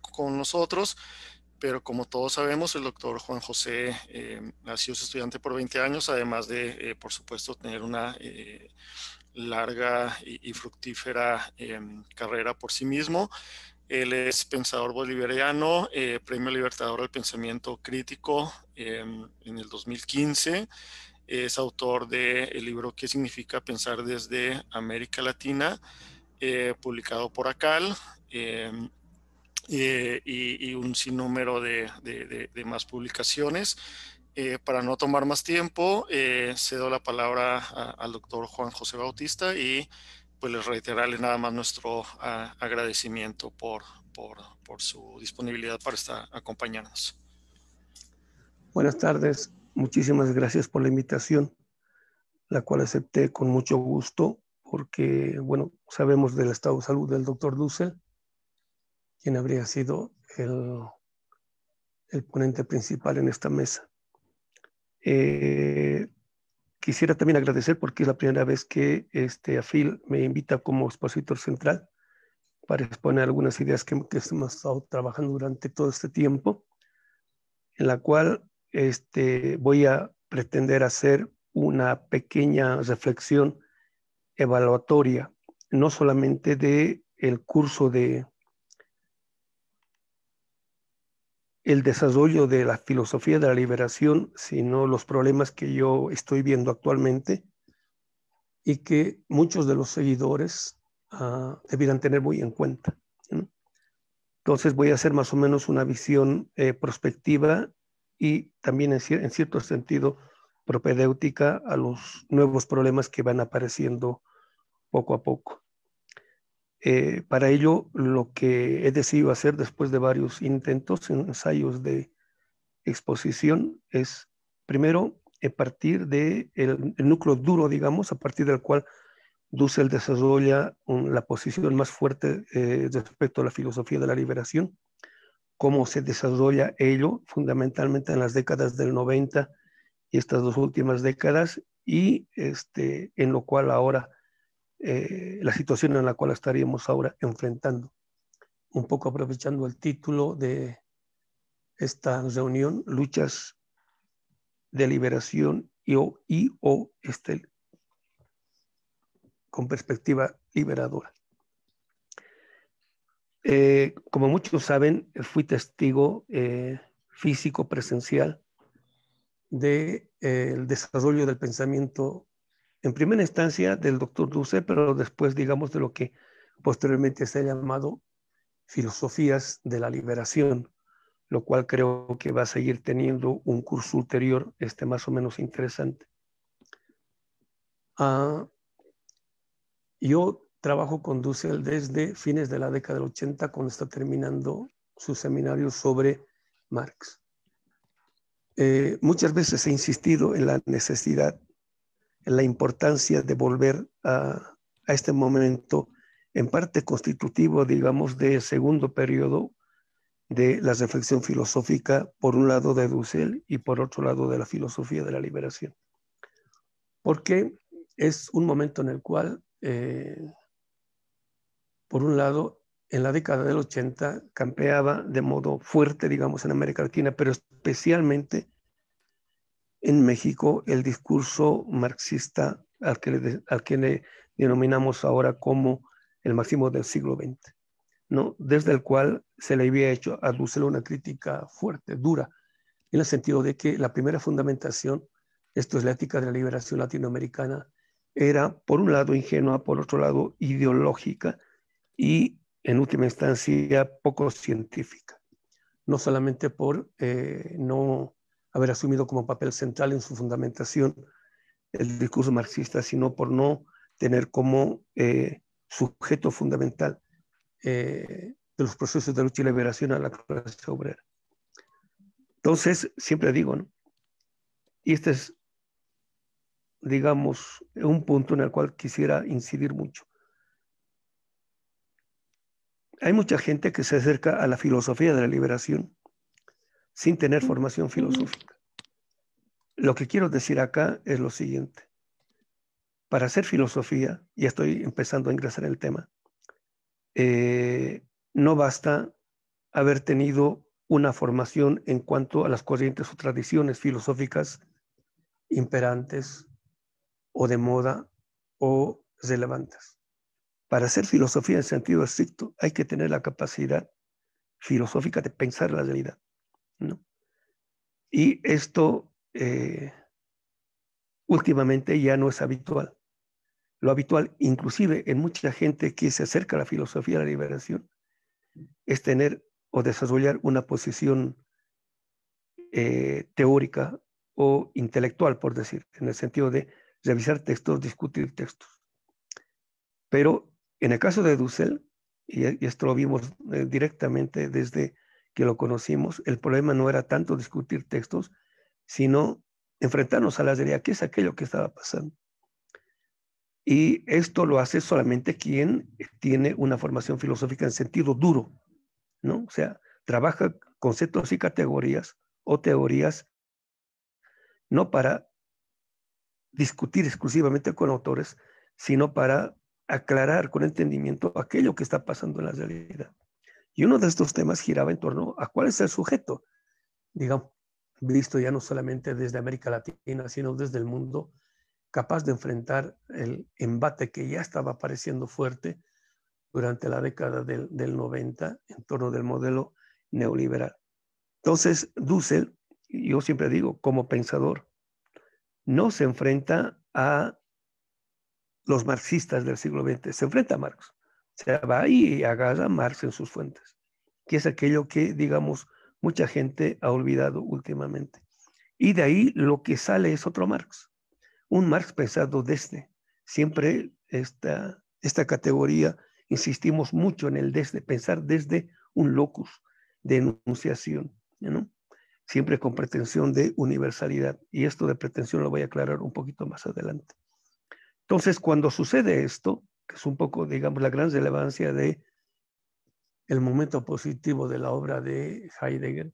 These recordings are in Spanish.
con nosotros, pero como todos sabemos, el doctor Juan José eh, ha sido estudiante por 20 años, además de, eh, por supuesto, tener una eh, larga y, fructífera eh, carrera por sí mismo. Él es pensador bolivariano, Premio Libertador al Pensamiento Crítico en el 2015 es autor del libro ¿Qué significa pensar desde América Latina? publicado por ACAL. Eh, y, un sinnúmero de, de, más publicaciones. Eh, para no tomar más tiempo, eh, cedo la palabra al doctor Juan José Bautista y pues les reiterarle nada más nuestro ah, agradecimiento por, por, su disponibilidad para estar, acompañarnos. Buenas tardes, muchísimas gracias por la invitación, la cual acepté con mucho gusto porque, bueno, sabemos del estado de salud del doctor Dussel quien habría sido el, el ponente principal en esta mesa. Eh, quisiera también agradecer porque es la primera vez que este AFIL me invita como expositor central para exponer algunas ideas que, que hemos estado trabajando durante todo este tiempo, en la cual este, voy a pretender hacer una pequeña reflexión evaluatoria, no solamente de el curso de, el desarrollo de la filosofía de la liberación, sino los problemas que yo estoy viendo actualmente y que muchos de los seguidores ah, debieran tener muy en cuenta. Entonces voy a hacer más o menos una visión eh, prospectiva y también en, en, cierto sentido propedéutica a los nuevos problemas que van apareciendo poco a poco. Eh, para ello, lo que he decidido hacer después de varios intentos, ensayos de exposición, es primero a eh, partir del núcleo duro, digamos, a partir del cual Dussel desarrolla la posición más fuerte eh, respecto a la filosofía de la liberación, cómo se desarrolla ello fundamentalmente en las décadas del 90 y estas dos últimas décadas, y este, en lo cual ahora eh, la situación en la cual estaríamos ahora enfrentando. Un poco aprovechando el título de esta reunión, luchas de liberación y o, este, con perspectiva liberadora. Eh, como muchos saben, fui testigo eh, físico presencial del de, el desarrollo del pensamiento en primera instancia del doctor Duce, pero después, digamos, de lo que posteriormente se ha llamado filosofías de la liberación, lo cual creo que va a seguir teniendo un curso ulterior, este más o menos interesante. Ah, yo trabajo con Dussel desde fines de la década del 80, cuando está terminando su seminario sobre Marx. Eh, muchas veces he insistido en la necesidad la importancia de volver a, este momento en parte constitutivo, digamos, de segundo periodo de la reflexión filosófica, por un lado de Dussel y por otro lado de la filosofía de la liberación. Porque es un momento en el cual, eh, por un lado, en la década del 80 campeaba de modo fuerte, digamos, en América Latina, pero especialmente en México el discurso marxista al que, le, denominamos ahora como el máximo del siglo XX, ¿no? desde el cual se le había hecho a aducir una crítica fuerte, dura, en el sentido de que la primera fundamentación, esto es la ética de la liberación latinoamericana, era por un lado ingenua, por otro lado ideológica y en última instancia poco científica, no solamente por eh, no haber asumido como papel central en su fundamentación el discurso marxista, sino por no tener como eh, sujeto fundamental eh, de los procesos de lucha y liberación a la clase obrera. Entonces, siempre digo, Y este es, digamos, un punto en el cual quisiera incidir mucho. Hay mucha gente que se acerca a la filosofía de la liberación sin tener formación filosófica. Lo que quiero decir acá es lo siguiente. Para hacer filosofía, y estoy empezando a ingresar en el tema, eh, no basta haber tenido una formación en cuanto a las corrientes o tradiciones filosóficas imperantes o de moda o relevantes. Para hacer filosofía en sentido estricto hay que tener la capacidad filosófica de pensar la realidad. Y esto eh, últimamente ya no es habitual. Lo habitual, inclusive en mucha gente que se acerca a la filosofía de la liberación, es tener o desarrollar una posición eh, teórica o intelectual, por decir, en el sentido de revisar textos, discutir textos. Pero en el caso de Dussel, y, esto lo vimos eh, directamente desde que lo conocimos, el problema no era tanto discutir textos, sino enfrentarnos a la realidad, ¿qué es aquello que estaba pasando. Y esto lo hace solamente quien tiene una formación filosófica en sentido duro, ¿no? O sea, trabaja conceptos y categorías o teorías no para discutir exclusivamente con autores, sino para aclarar con entendimiento aquello que está pasando en la realidad. Y uno de estos temas giraba en torno a cuál es el sujeto, digamos, visto ya no solamente desde América Latina, sino desde el mundo, capaz de enfrentar el embate que ya estaba apareciendo fuerte durante la década del, del 90 en torno del modelo neoliberal. Entonces, Dussel, yo siempre digo, como pensador, no se enfrenta a los marxistas del siglo XX, se enfrenta a Marx se va y agarra Marx en sus fuentes, que es aquello que, digamos, mucha gente ha olvidado últimamente. Y de ahí lo que sale es otro Marx, un Marx pensado desde. Siempre esta, esta categoría, insistimos mucho en el desde, pensar desde un locus de enunciación, ¿no? siempre con pretensión de universalidad. Y esto de pretensión lo voy a aclarar un poquito más adelante. Entonces, cuando sucede esto, que es un poco, digamos, la gran relevancia de el momento positivo de la obra de Heidegger.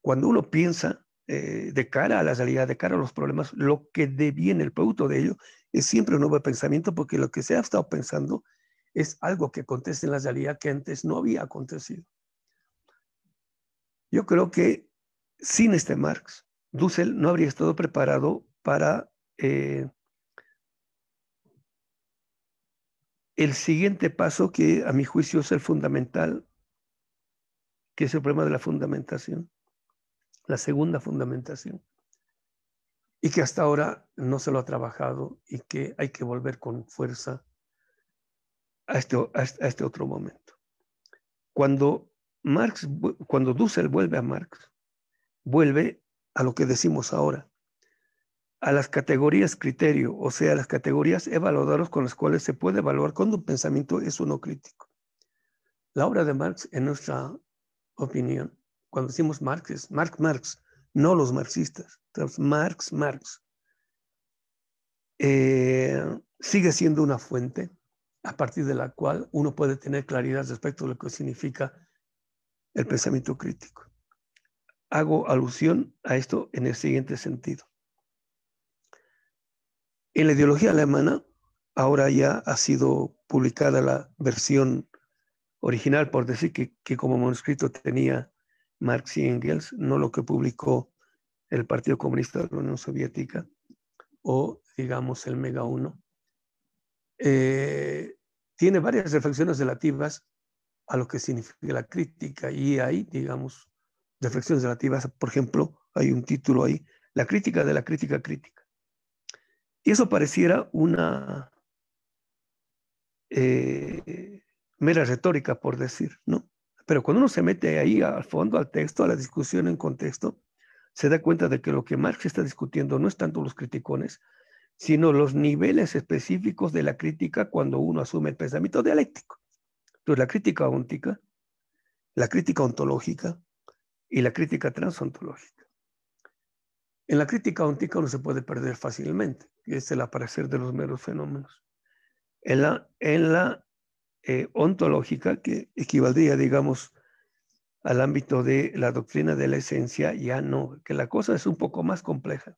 Cuando uno piensa eh, de cara a la realidad, de cara a los problemas, lo que deviene el producto de ello es siempre un nuevo pensamiento, porque lo que se ha estado pensando es algo que acontece en la realidad que antes no había acontecido. Yo creo que sin este Marx, Dussel no habría estado preparado para eh, el siguiente paso que a mi juicio es el fundamental, que es el problema de la fundamentación, la segunda fundamentación, y que hasta ahora no se lo ha trabajado y que hay que volver con fuerza a este, a este, este otro momento. Cuando Marx, cuando Dussel vuelve a Marx, vuelve a lo que decimos ahora, a las categorías criterio, o sea, las categorías evaluadoras con las cuales se puede evaluar cuando un pensamiento es uno crítico. La obra de Marx, en nuestra opinión, cuando decimos Marx, es Marx Marx, no los marxistas, Marx Marx, eh, sigue siendo una fuente a partir de la cual uno puede tener claridad respecto a lo que significa el pensamiento crítico. Hago alusión a esto en el siguiente sentido. En la ideología alemana, ahora ya ha sido publicada la versión original, por decir que, como manuscrito tenía Marx y Engels, no lo que publicó el Partido Comunista de la Unión Soviética o, digamos, el Mega Uno. Eh, tiene varias reflexiones relativas a lo que significa la crítica y hay, digamos, reflexiones relativas, por ejemplo, hay un título ahí, La crítica de la crítica crítica y eso pareciera una eh, mera retórica, por decir, ¿no? Pero cuando uno se mete ahí al fondo, al texto, a la discusión en contexto, se da cuenta de que lo que Marx está discutiendo no es tanto los criticones, sino los niveles específicos de la crítica cuando uno asume el pensamiento dialéctico. Entonces, la crítica óntica, la crítica ontológica y la crítica transontológica. En la crítica ontica no se puede perder fácilmente, que es el aparecer de los meros fenómenos. En la, eh, ontológica, que equivaldría, digamos, al ámbito de la doctrina de la esencia, ya no, que la cosa es un poco más compleja,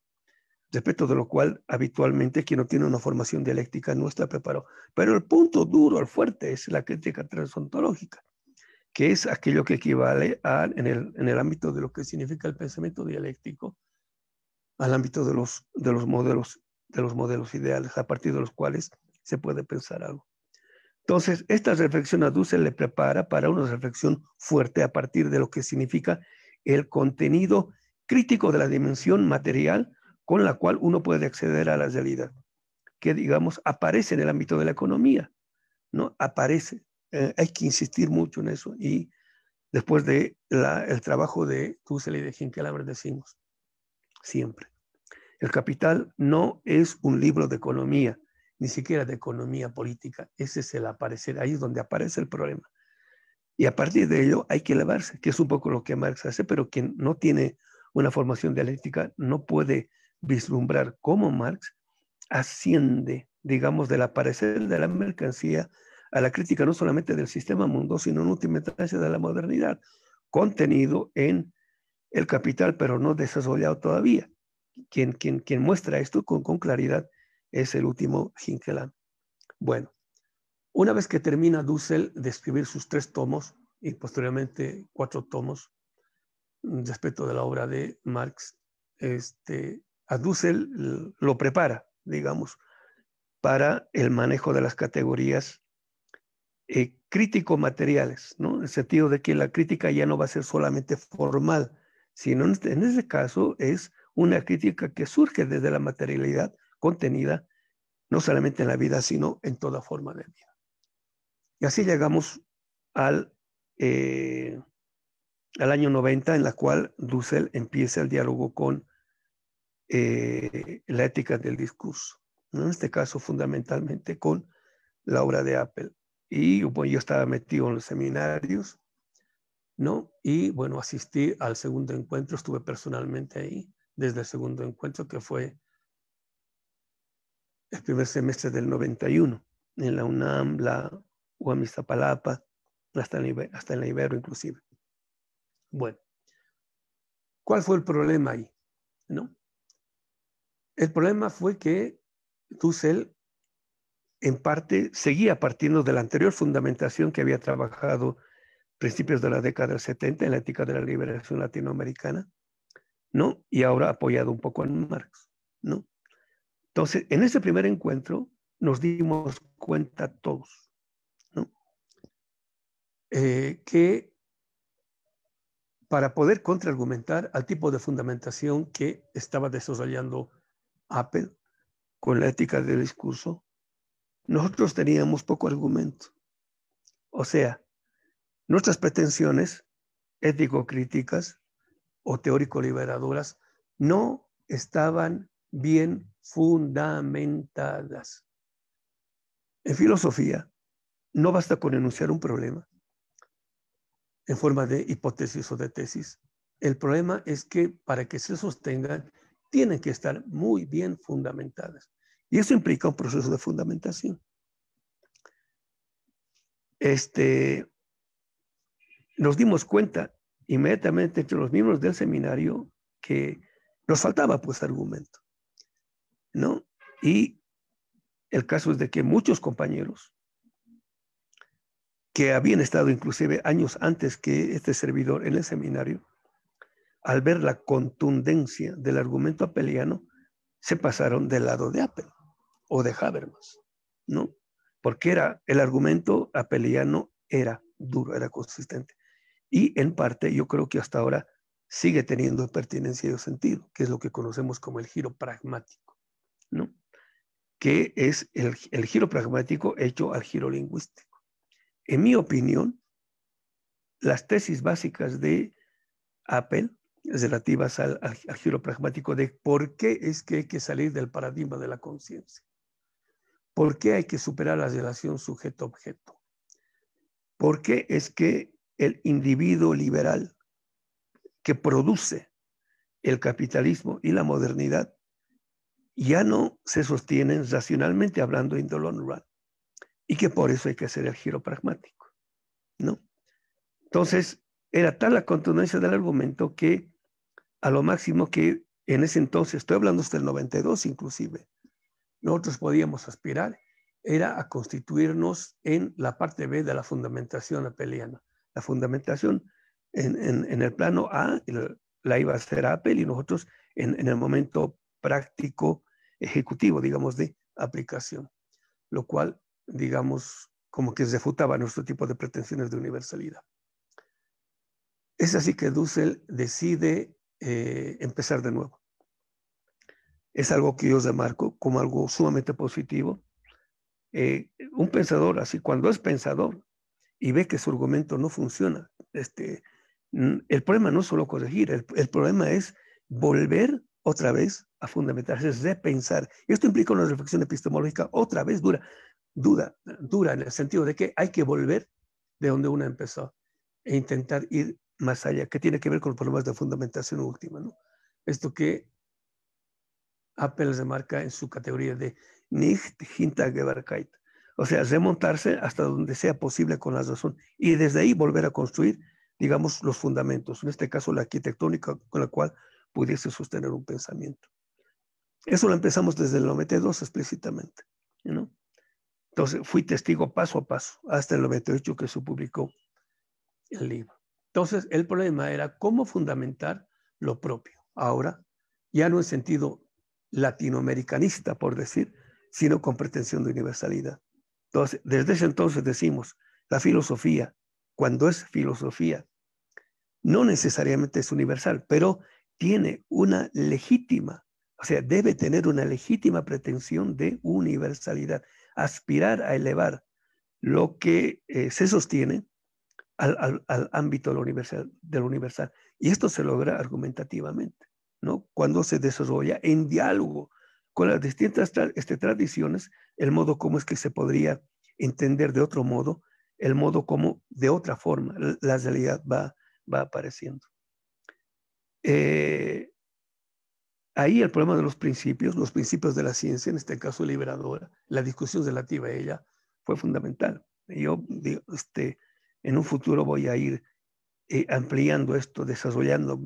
respecto de lo cual habitualmente quien no tiene una formación dialéctica no está preparado. Pero el punto duro, el fuerte, es la crítica transontológica, que es aquello que equivale a, en el ámbito de lo que significa el pensamiento dialéctico, al ámbito de los, de los modelos, de los modelos ideales, a partir de los cuales se puede pensar algo. Entonces, esta reflexión a Dussel le prepara para una reflexión fuerte a partir de lo que significa el contenido crítico de la dimensión material con la cual uno puede acceder a la realidad, que digamos aparece en el ámbito de la economía, ¿no? Aparece. Eh, hay que insistir mucho en eso y después de el trabajo de Dussel y de Hinkelhammer decimos, siempre. El Capital no es un libro de economía, ni siquiera de economía política. Ese es el aparecer, ahí es donde aparece el problema. Y a partir de ello hay que elevarse, que es un poco lo que Marx hace, pero quien no tiene una formación dialéctica no puede vislumbrar cómo Marx asciende, digamos, del aparecer de la mercancía a la crítica no solamente del sistema mundo, sino en última instancia de la modernidad, contenido en el capital, pero no desarrollado todavía. Quien, quien, quien muestra esto con, con claridad es el último Hinkelander. Bueno, una vez que termina Dussel de escribir sus tres tomos y posteriormente cuatro tomos respecto de la obra de Marx, este, a Dussel lo prepara, digamos, para el manejo de las categorías eh, crítico-materiales, ¿no? En el sentido de que la crítica ya no va a ser solamente formal, sino este, en este caso es una crítica que surge desde la materialidad contenida no solamente en la vida, sino en toda forma de vida. Y así llegamos al, eh, al año 90, en la cual Dussel empieza el diálogo con eh, la ética del discurso, en este caso fundamentalmente con la obra de Apple. Y yo estaba metido en los seminarios, ¿no? Y bueno, asistí al segundo encuentro, estuve personalmente ahí desde el segundo encuentro que fue el primer semestre del 91 en la UNAM, la UAM hasta el Ibero, hasta inclusive. Bueno, ¿cuál fue el problema ahí? ¿No? El problema fue que Dussel en parte seguía partiendo de la anterior fundamentación que había trabajado principios de la década del 70 en la ética de la liberación latinoamericana, ¿no? Y ahora apoyado un poco en Marx, ¿no? Entonces, en ese primer encuentro nos dimos cuenta todos, ¿no? Eh, que para poder contraargumentar al tipo de fundamentación que estaba desarrollando Apple con la ética del discurso, nosotros teníamos poco argumento. O sea, Nuestras pretensiones ético-críticas o teórico-liberadoras no estaban bien fundamentadas. En filosofía, no basta con enunciar un problema en forma de hipótesis o de tesis. El problema es que para que se sostengan, tienen que estar muy bien fundamentadas. Y eso implica un proceso de fundamentación. Este, nos dimos cuenta inmediatamente entre los miembros del seminario que nos faltaba pues argumento, ¿no? Y el caso es de que muchos compañeros que habían estado inclusive años antes que este servidor en el seminario, al ver la contundencia del argumento apeliano, se pasaron del lado de Apple o de Habermas, ¿no? Porque era el argumento apeliano era duro, era consistente. Y en parte yo creo que hasta ahora sigue teniendo pertinencia y sentido, que es lo que conocemos como el giro pragmático, ¿no? que es el, giro pragmático hecho al giro lingüístico. En mi opinión, las tesis básicas de Apple relativas al, al, giro pragmático de por qué es que hay que salir del paradigma de la conciencia, por qué hay que superar la relación sujeto-objeto, por qué es que el individuo liberal que produce el capitalismo y la modernidad ya no se sostienen racionalmente hablando en y que por eso hay que hacer el giro pragmático, ¿no? Entonces, era tal la contundencia del argumento que a lo máximo que en ese entonces, estoy hablando hasta el 92 inclusive, nosotros podíamos aspirar era a constituirnos en la parte B de la fundamentación apeliana la fundamentación en, el plano A, la iba a hacer Apple y nosotros en, el momento práctico ejecutivo, digamos, de aplicación, lo cual, digamos, como que refutaba nuestro tipo de pretensiones de universalidad. Es así que Dussel decide eh, empezar de nuevo. Es algo que yo marco como algo sumamente positivo. Eh, un pensador así, cuando es pensador, y ve que su argumento no funciona. Este, el problema no es solo corregir, el, problema es volver otra vez a fundamentarse, es repensar. Esto implica una reflexión epistemológica otra vez dura, duda, dura en el sentido de que hay que volver de donde uno empezó e intentar ir más allá, que tiene que ver con problemas de fundamentación última. Esto que Apple remarca en su categoría de Nicht Hintergebarkeit, o sea, remontarse hasta donde sea posible con la razón y desde ahí volver a construir, digamos, los fundamentos, en este caso la arquitectónica con la cual pudiese sostener un pensamiento. Eso lo empezamos desde el 92 explícitamente. ¿no? Entonces fui testigo paso a paso hasta el 98 que se publicó el libro. Entonces el problema era cómo fundamentar lo propio. Ahora, ya no en sentido latinoamericanista, por decir, sino con pretensión de universalidad. Entonces, desde ese entonces decimos, la filosofía, cuando es filosofía, no necesariamente es universal, pero tiene una legítima, o sea, debe tener una legítima pretensión de universalidad, aspirar a elevar lo que eh, se sostiene al, ámbito de universal, de universal. Y esto se logra argumentativamente, ¿no? Cuando se desarrolla en diálogo con las distintas este, tradiciones, el modo como es que se podría entender de otro modo, el modo como de otra forma la realidad va, va apareciendo. Eh, ahí el problema de los principios, los principios de la ciencia, en este caso liberadora, la discusión relativa a ella fue fundamental. Yo este, en un futuro voy a ir eh, ampliando esto, desarrollando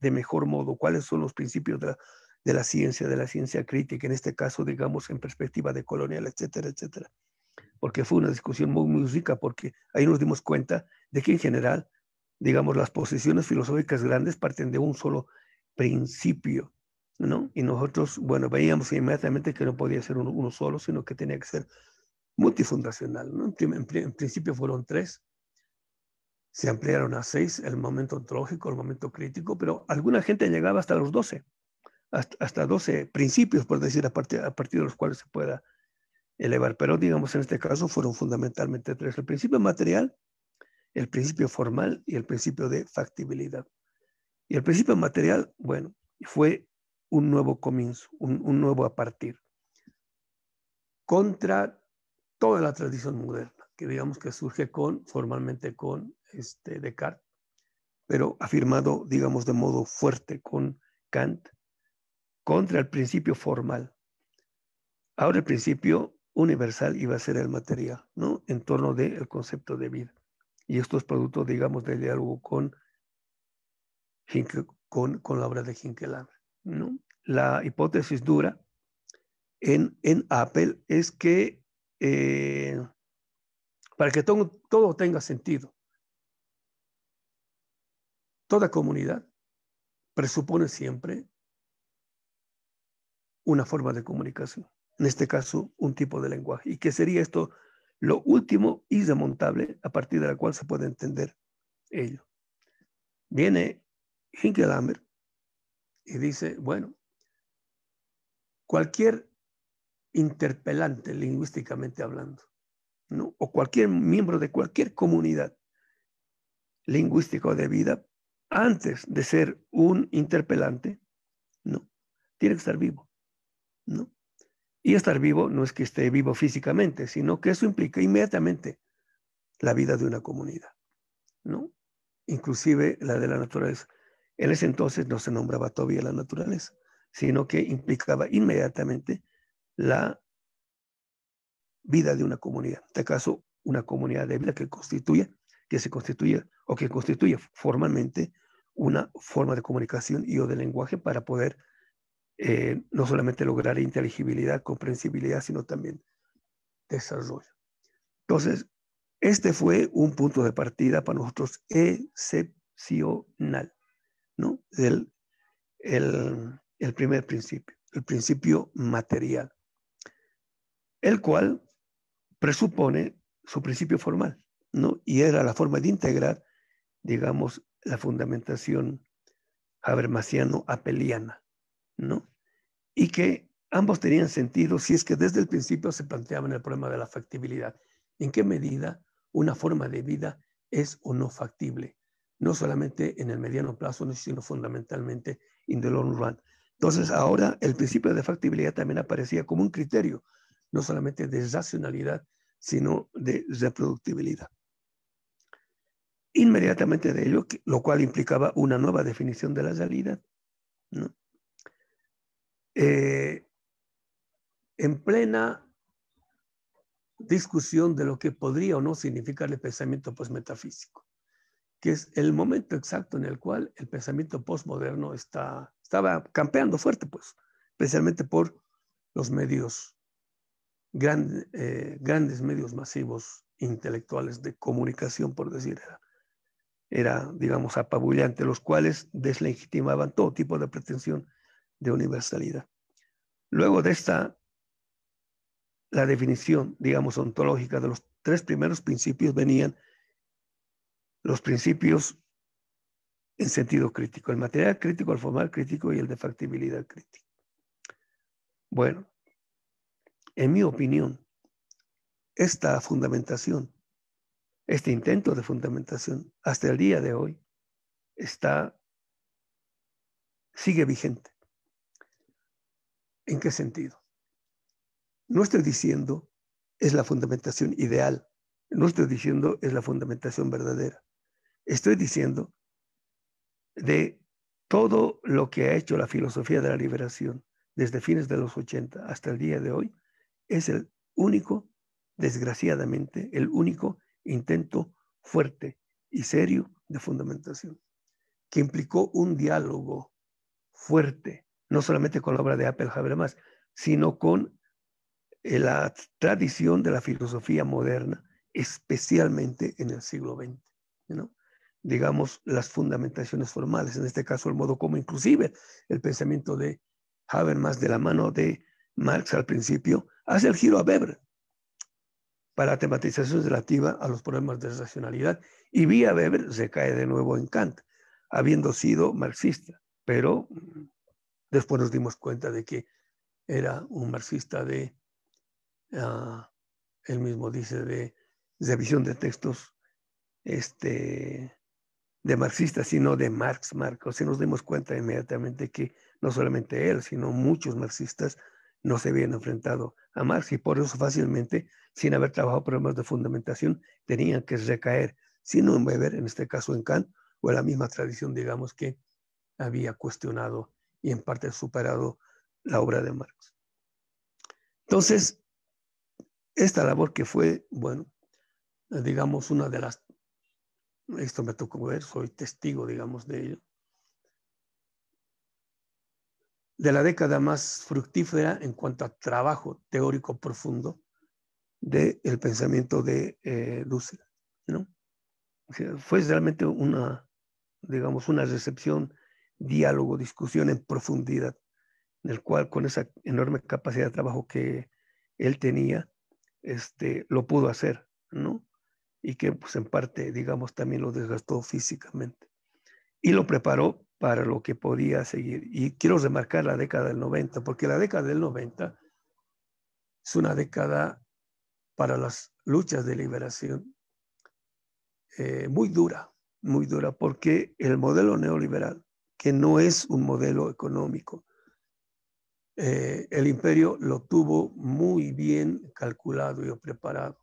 de mejor modo cuáles son los principios de la de la ciencia, de la ciencia crítica, en este caso, digamos, en perspectiva de colonial, etcétera, etcétera. Porque fue una discusión muy, muy rica, porque ahí nos dimos cuenta de que en general, digamos, las posiciones filosóficas grandes parten de un solo principio, ¿no? Y nosotros, bueno, veíamos inmediatamente que no podía ser uno, solo, sino que tenía que ser multifundacional, ¿no? en, en principio fueron tres, se ampliaron a seis, el momento ontológico, el momento crítico, pero alguna gente llegaba hasta los doce hasta, 12 principios, por decir, a partir, a partir de los cuales se pueda elevar. Pero digamos, en este caso fueron fundamentalmente tres. El principio material, el principio formal y el principio de factibilidad. Y el principio material, bueno, fue un nuevo comienzo, un, un nuevo a partir, contra toda la tradición moderna, que digamos que surge con, formalmente con este Descartes, pero afirmado, digamos, de modo fuerte con Kant contra el principio formal. Ahora el principio universal iba a ser el material, ¿no? En torno del concepto de vida. Y esto es producto, digamos, del diálogo con, la obra de Hinkelander, La hipótesis dura en, Apple es que eh, para que todo tenga sentido, toda comunidad presupone siempre una forma de comunicación, en este caso un tipo de lenguaje, y que sería esto lo último y desmontable a partir de la cual se puede entender ello. Viene Hinkelhammer y dice, bueno, cualquier interpelante lingüísticamente hablando, ¿no? o cualquier miembro de cualquier comunidad lingüística o de vida, antes de ser un interpelante, no, tiene que estar vivo. ¿no? Y estar vivo no es que esté vivo físicamente, sino que eso implica inmediatamente la vida de una comunidad, ¿no? Inclusive la de la naturaleza. En ese entonces no se nombraba todavía la naturaleza, sino que implicaba inmediatamente la vida de una comunidad. En este caso, una comunidad de vida que constituye que se constituya o que constituye formalmente una forma de comunicación y o de lenguaje para poder eh, no solamente lograr inteligibilidad, comprensibilidad, sino también desarrollo. Entonces, este fue un punto de partida para nosotros excepcional, ¿no? El, el, el primer principio, el principio material, el cual presupone su principio formal, ¿no? Y era la forma de integrar, digamos, la fundamentación habermasiano-apeliana, ¿no? Y que ambos tenían sentido si es que desde el principio se planteaban el problema de la factibilidad. ¿En qué medida una forma de vida es o no factible? No solamente en el mediano plazo, sino fundamentalmente in the long run. Entonces ahora el principio de factibilidad también aparecía como un criterio, no solamente de racionalidad, sino de reproductibilidad. Inmediatamente de ello, lo cual implicaba una nueva definición de la realidad. Eh, en plena discusión de lo que podría o no significar el pensamiento postmetafísico, que es el momento exacto en el cual el pensamiento postmoderno está, estaba campeando fuerte, pues, especialmente por los medios, eh, grandes medios masivos intelectuales de comunicación, por decir, era, era, digamos, apabullante, los cuales deslegitimaban todo tipo de pretensión de universalidad. Luego de esta, la definición, digamos, ontológica de los tres primeros principios venían los principios en sentido crítico, el material crítico, el formal crítico y el de factibilidad crítica. Bueno, en mi opinión, esta fundamentación, este intento de fundamentación hasta el día de hoy está sigue vigente. ¿En qué sentido? No estoy diciendo es la fundamentación ideal, no estoy diciendo es la fundamentación verdadera. Estoy diciendo de todo lo que ha hecho la filosofía de la liberación desde fines de los 80 hasta el día de hoy, es el único, desgraciadamente, el único intento fuerte y serio de fundamentación, que implicó un diálogo fuerte, no solamente con la obra de Apple Habermas, sino con eh, la tradición de la filosofía moderna, especialmente en el siglo XX. Digamos, las fundamentaciones formales, en este caso el modo como inclusive el pensamiento de Habermas de la mano de Marx al principio, hace el giro a Weber para tematización relativa a los problemas de racionalidad y vía Weber se cae de nuevo en Kant, habiendo sido marxista, pero Después nos dimos cuenta de que era un marxista de, ah, él mismo dice, de, revisión de textos, este, de marxistas, sino de Marx, Marx. O sea, nos dimos cuenta inmediatamente que no solamente él, sino muchos marxistas no se habían enfrentado a Marx y por eso fácilmente, sin haber trabajado problemas de fundamentación, tenían que recaer, sino en Weber, en este caso en Kant, o en la misma tradición, digamos, que había cuestionado y en parte superado la obra de Marx. Entonces, esta labor que fue, bueno, digamos, una de las, esto me tocó ver, soy testigo, digamos, de ello, de la década más fructífera en cuanto a trabajo teórico profundo del pensamiento de eh, ¿no? fue realmente una, digamos, una recepción diálogo, discusión en profundidad, en el cual con esa enorme capacidad de trabajo que él tenía, este, lo pudo hacer, ¿no? Y que pues en parte, digamos, también lo desgastó físicamente. Y lo preparó para lo que podía seguir. Y quiero remarcar la década del 90, porque la década del 90 es una década para las luchas de liberación eh, muy dura, muy dura, porque el modelo neoliberal que no es un modelo económico. Eh, el imperio lo tuvo muy bien calculado y preparado,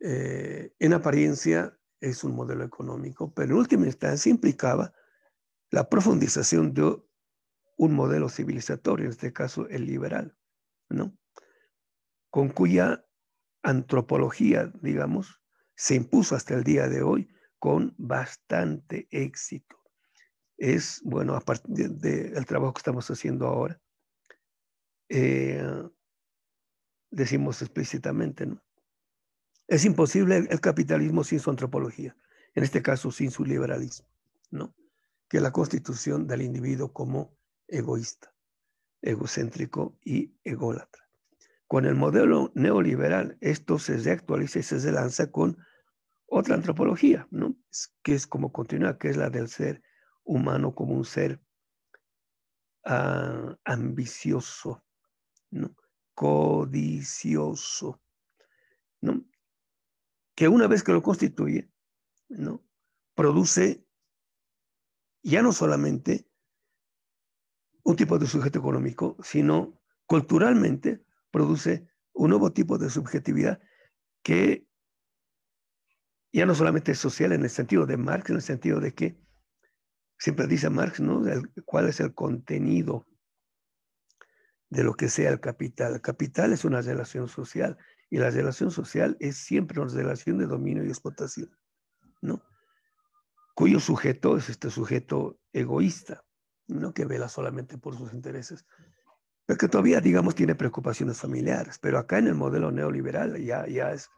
eh, en apariencia es un modelo económico, pero en última instancia implicaba la profundización de un modelo civilizatorio, en este caso el liberal, Con cuya antropología, digamos, se impuso hasta el día de hoy con bastante éxito es, bueno, a partir del trabajo que estamos haciendo ahora, eh, decimos explícitamente, ¿no? Es imposible el, capitalismo sin su antropología, en este caso sin su liberalismo, ¿no? Que la constitución del individuo como egoísta, egocéntrico y ególatra. Con el modelo neoliberal, esto se actualiza y se lanza con otra antropología, ¿no? que es como continúa, que es la del ser humano como un ser ah, ambicioso, codicioso, que una vez que lo constituye, produce ya no solamente un tipo de sujeto económico, sino culturalmente produce un nuevo tipo de subjetividad que ya no solamente es social en el sentido de Marx, en el sentido de que siempre dice Marx, ¿no? ¿Cuál es el contenido de lo que sea el capital? El capital es una relación social y la relación social es siempre una relación de dominio y explotación, ¿no? Cuyo sujeto es este sujeto egoísta, no que vela solamente por sus intereses, pero que todavía, digamos, tiene preocupaciones familiares. Pero acá en el modelo neoliberal ya, ya es,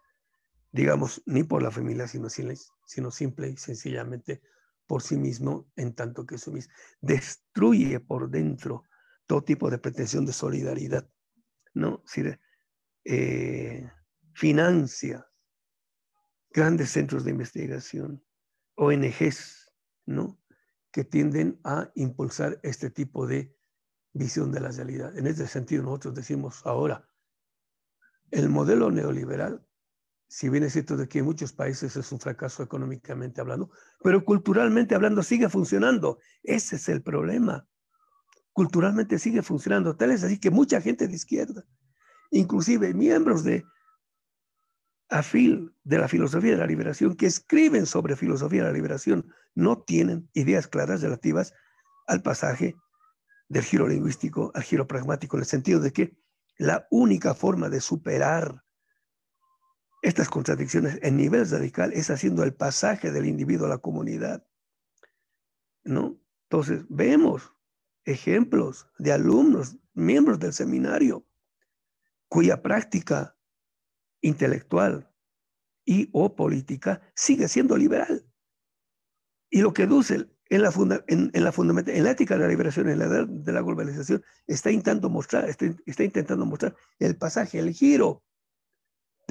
digamos, ni por la familia, sino, sino simple y sencillamente por sí mismo en tanto que eso mismo destruye por dentro todo tipo de pretensión de solidaridad, ¿no? Si, eh, financia grandes centros de investigación, ONGs, ¿no? Que tienden a impulsar este tipo de visión de la realidad. En este sentido, nosotros decimos ahora, el modelo neoliberal si bien es cierto de que en muchos países es un fracaso económicamente hablando, pero culturalmente hablando sigue funcionando. Ese es el problema. Culturalmente sigue funcionando. Tal es así que mucha gente de izquierda, inclusive miembros de AFIL, de la filosofía de la liberación, que escriben sobre filosofía de la liberación, no tienen ideas claras relativas al pasaje del giro lingüístico al giro pragmático, en el sentido de que la única forma de superar estas contradicciones en nivel radical es haciendo el pasaje del individuo a la comunidad. ¿no? Entonces, vemos ejemplos de alumnos, miembros del seminario, cuya práctica intelectual y o política sigue siendo liberal. Y lo que Dussel en la, funda, en, la fundamenta, en la ética de la liberación, en la edad de la globalización, está intentando mostrar, está intentando mostrar el pasaje, el giro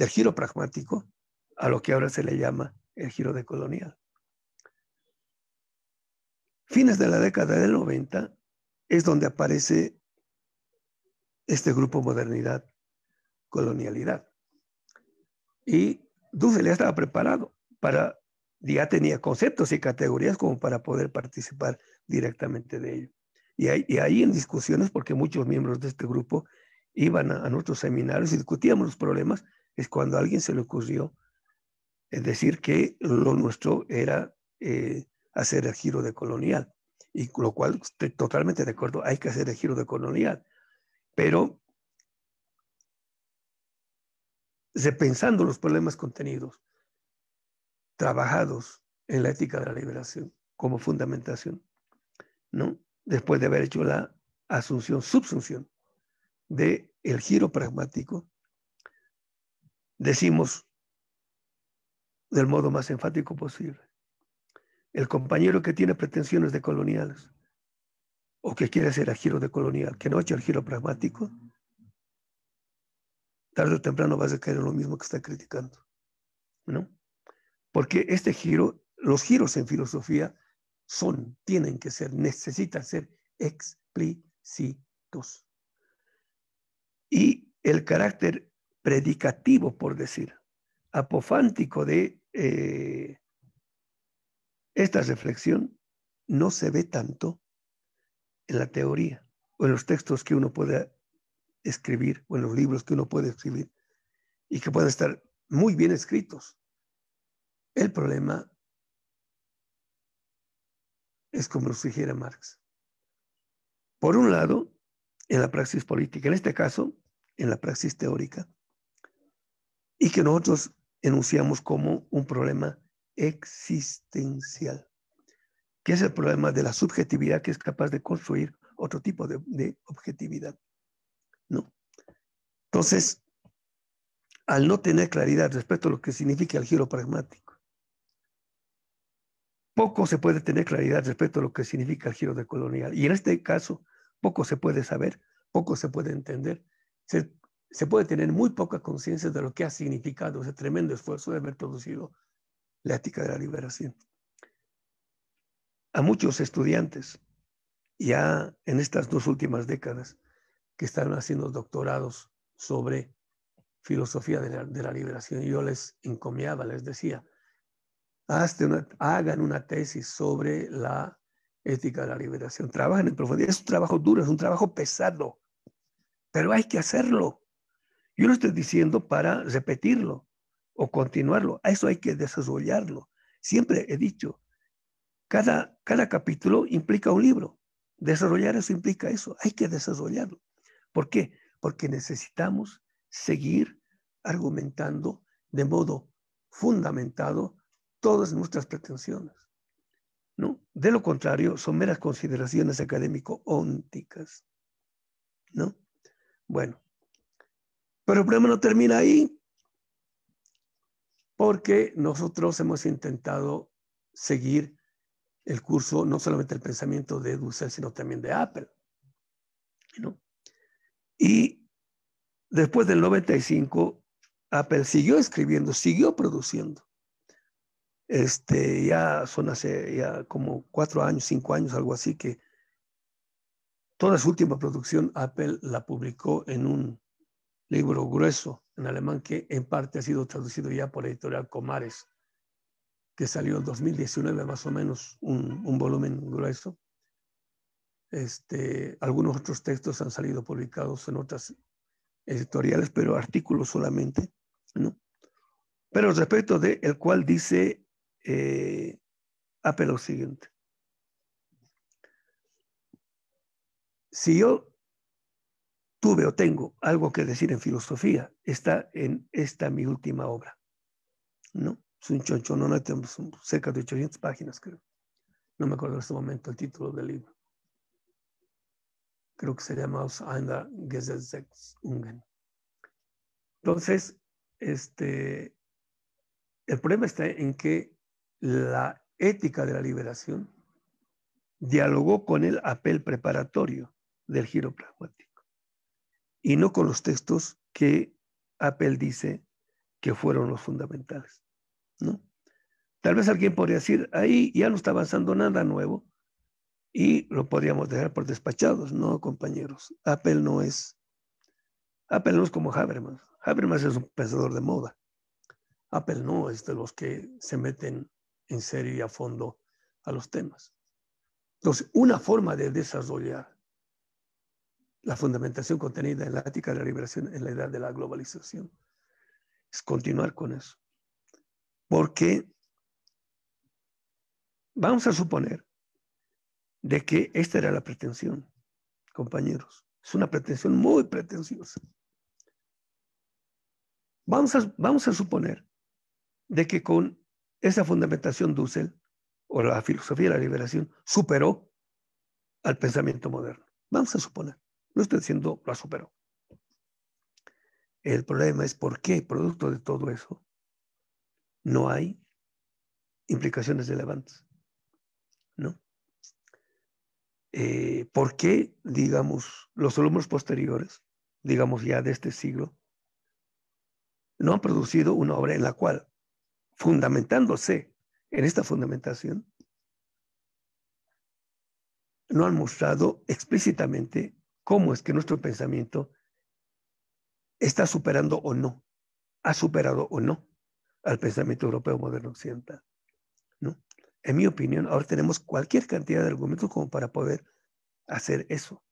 el giro pragmático a lo que ahora se le llama el giro de colonial. Fines de la década del 90 es donde aparece este grupo modernidad, colonialidad. Y Dussel ya estaba preparado para, ya tenía conceptos y categorías como para poder participar directamente de ello. Y ahí, en discusiones, porque muchos miembros de este grupo iban a, a nuestros seminarios y discutíamos los problemas es cuando a alguien se le ocurrió eh, decir que lo nuestro era eh, hacer el giro de colonial, y lo cual estoy totalmente de acuerdo, hay que hacer el giro de colonial, pero repensando los problemas contenidos, trabajados en la ética de la liberación como fundamentación, ¿no? después de haber hecho la asunción, subsunción del el giro pragmático decimos del modo más enfático posible. El compañero que tiene pretensiones de coloniales o que quiere hacer el giro de colonial, que no hecho el giro pragmático, tarde o temprano vas a caer en lo mismo que está criticando. ¿no? Porque este giro, los giros en filosofía son, tienen que ser, necesitan ser explícitos. Y el carácter predicativo, por decir, apofántico de eh, esta reflexión no se ve tanto en la teoría o en los textos que uno puede escribir o en los libros que uno puede escribir y que pueden estar muy bien escritos. El problema es como lo sugiere Marx. Por un lado, en la praxis política, en este caso, en la praxis teórica, y que nosotros enunciamos como un problema existencial, que es el problema de la subjetividad que es capaz de construir otro tipo de, objetividad. ¿no? Entonces, al no tener claridad respecto a lo que significa el giro pragmático, poco se puede tener claridad respecto a lo que significa el giro decolonial. Y en este caso, poco se puede saber, poco se puede entender. Se se puede tener muy poca conciencia de lo que ha significado ese tremendo esfuerzo de haber producido la ética de la liberación. A muchos estudiantes, ya en estas dos últimas décadas, que están haciendo doctorados sobre filosofía de la, liberación, yo les encomiaba, les decía, hagan una tesis sobre la ética de la liberación, trabajen en profundidad. Es un trabajo duro, es un trabajo pesado, pero hay que hacerlo yo lo estoy diciendo para repetirlo o continuarlo. A eso hay que desarrollarlo. Siempre he dicho, cada, cada capítulo implica un libro. Desarrollar eso implica eso. Hay que desarrollarlo. ¿Por qué? Porque necesitamos seguir argumentando de modo fundamentado todas nuestras pretensiones. ¿no? De lo contrario, son meras consideraciones académico-ónticas. ¿no? Bueno, pero el problema no termina ahí, porque nosotros hemos intentado seguir el curso, no solamente el pensamiento de Dussel, sino también de Apple. Y después del 95, Apple siguió escribiendo, siguió produciendo. Este, ya son hace ya como cuatro años, cinco años, algo así, que toda su última producción Apple la publicó en un libro grueso en alemán que en parte ha sido traducido ya por editorial Comares, que salió en 2019 más o menos, un, volumen grueso. Este, algunos otros textos han salido publicados en otras editoriales, pero artículos solamente. ¿no? Pero respecto de el cual dice eh, Apple ah, lo siguiente. Si yo tuve o tengo algo que decir en filosofía está en esta mi última obra. ¿No? Es un chonchonón, este cerca de 800 páginas, creo. No me acuerdo en este momento el título del libro. Creo que se llama Aus einer Entonces, este, el problema está en que la ética de la liberación dialogó con el apel preparatorio del giro pragmático y no con los textos que Apple dice que fueron los fundamentales. ¿no? Tal vez alguien podría decir, ahí ya no está avanzando nada nuevo y lo podríamos dejar por despachados. No, compañeros, Apple no es, Apple no es como Habermas. Habermas es un pensador de moda. Apple no es de los que se meten en serio y a fondo a los temas. Entonces, una forma de desarrollar la fundamentación contenida en la ética de la liberación en la edad de la globalización. Es continuar con eso. Porque vamos a suponer de que esta era la pretensión, compañeros. Es una pretensión muy pretenciosa. Vamos a, vamos a suponer de que con esa fundamentación Dussel o la filosofía de la liberación superó al pensamiento moderno. Vamos a suponer no está diciendo, lo superó. El problema es por qué, producto de todo eso, no hay implicaciones relevantes. ¿No? Eh, ¿Por qué, digamos, los alumnos posteriores, digamos ya de este siglo, no han producido una obra en la cual, fundamentándose en esta fundamentación, no han mostrado explícitamente cómo es que nuestro pensamiento está superando o no, ha superado o no al pensamiento europeo moderno occidental. ¿no? En mi opinión, ahora tenemos cualquier cantidad de argumentos como para poder hacer eso,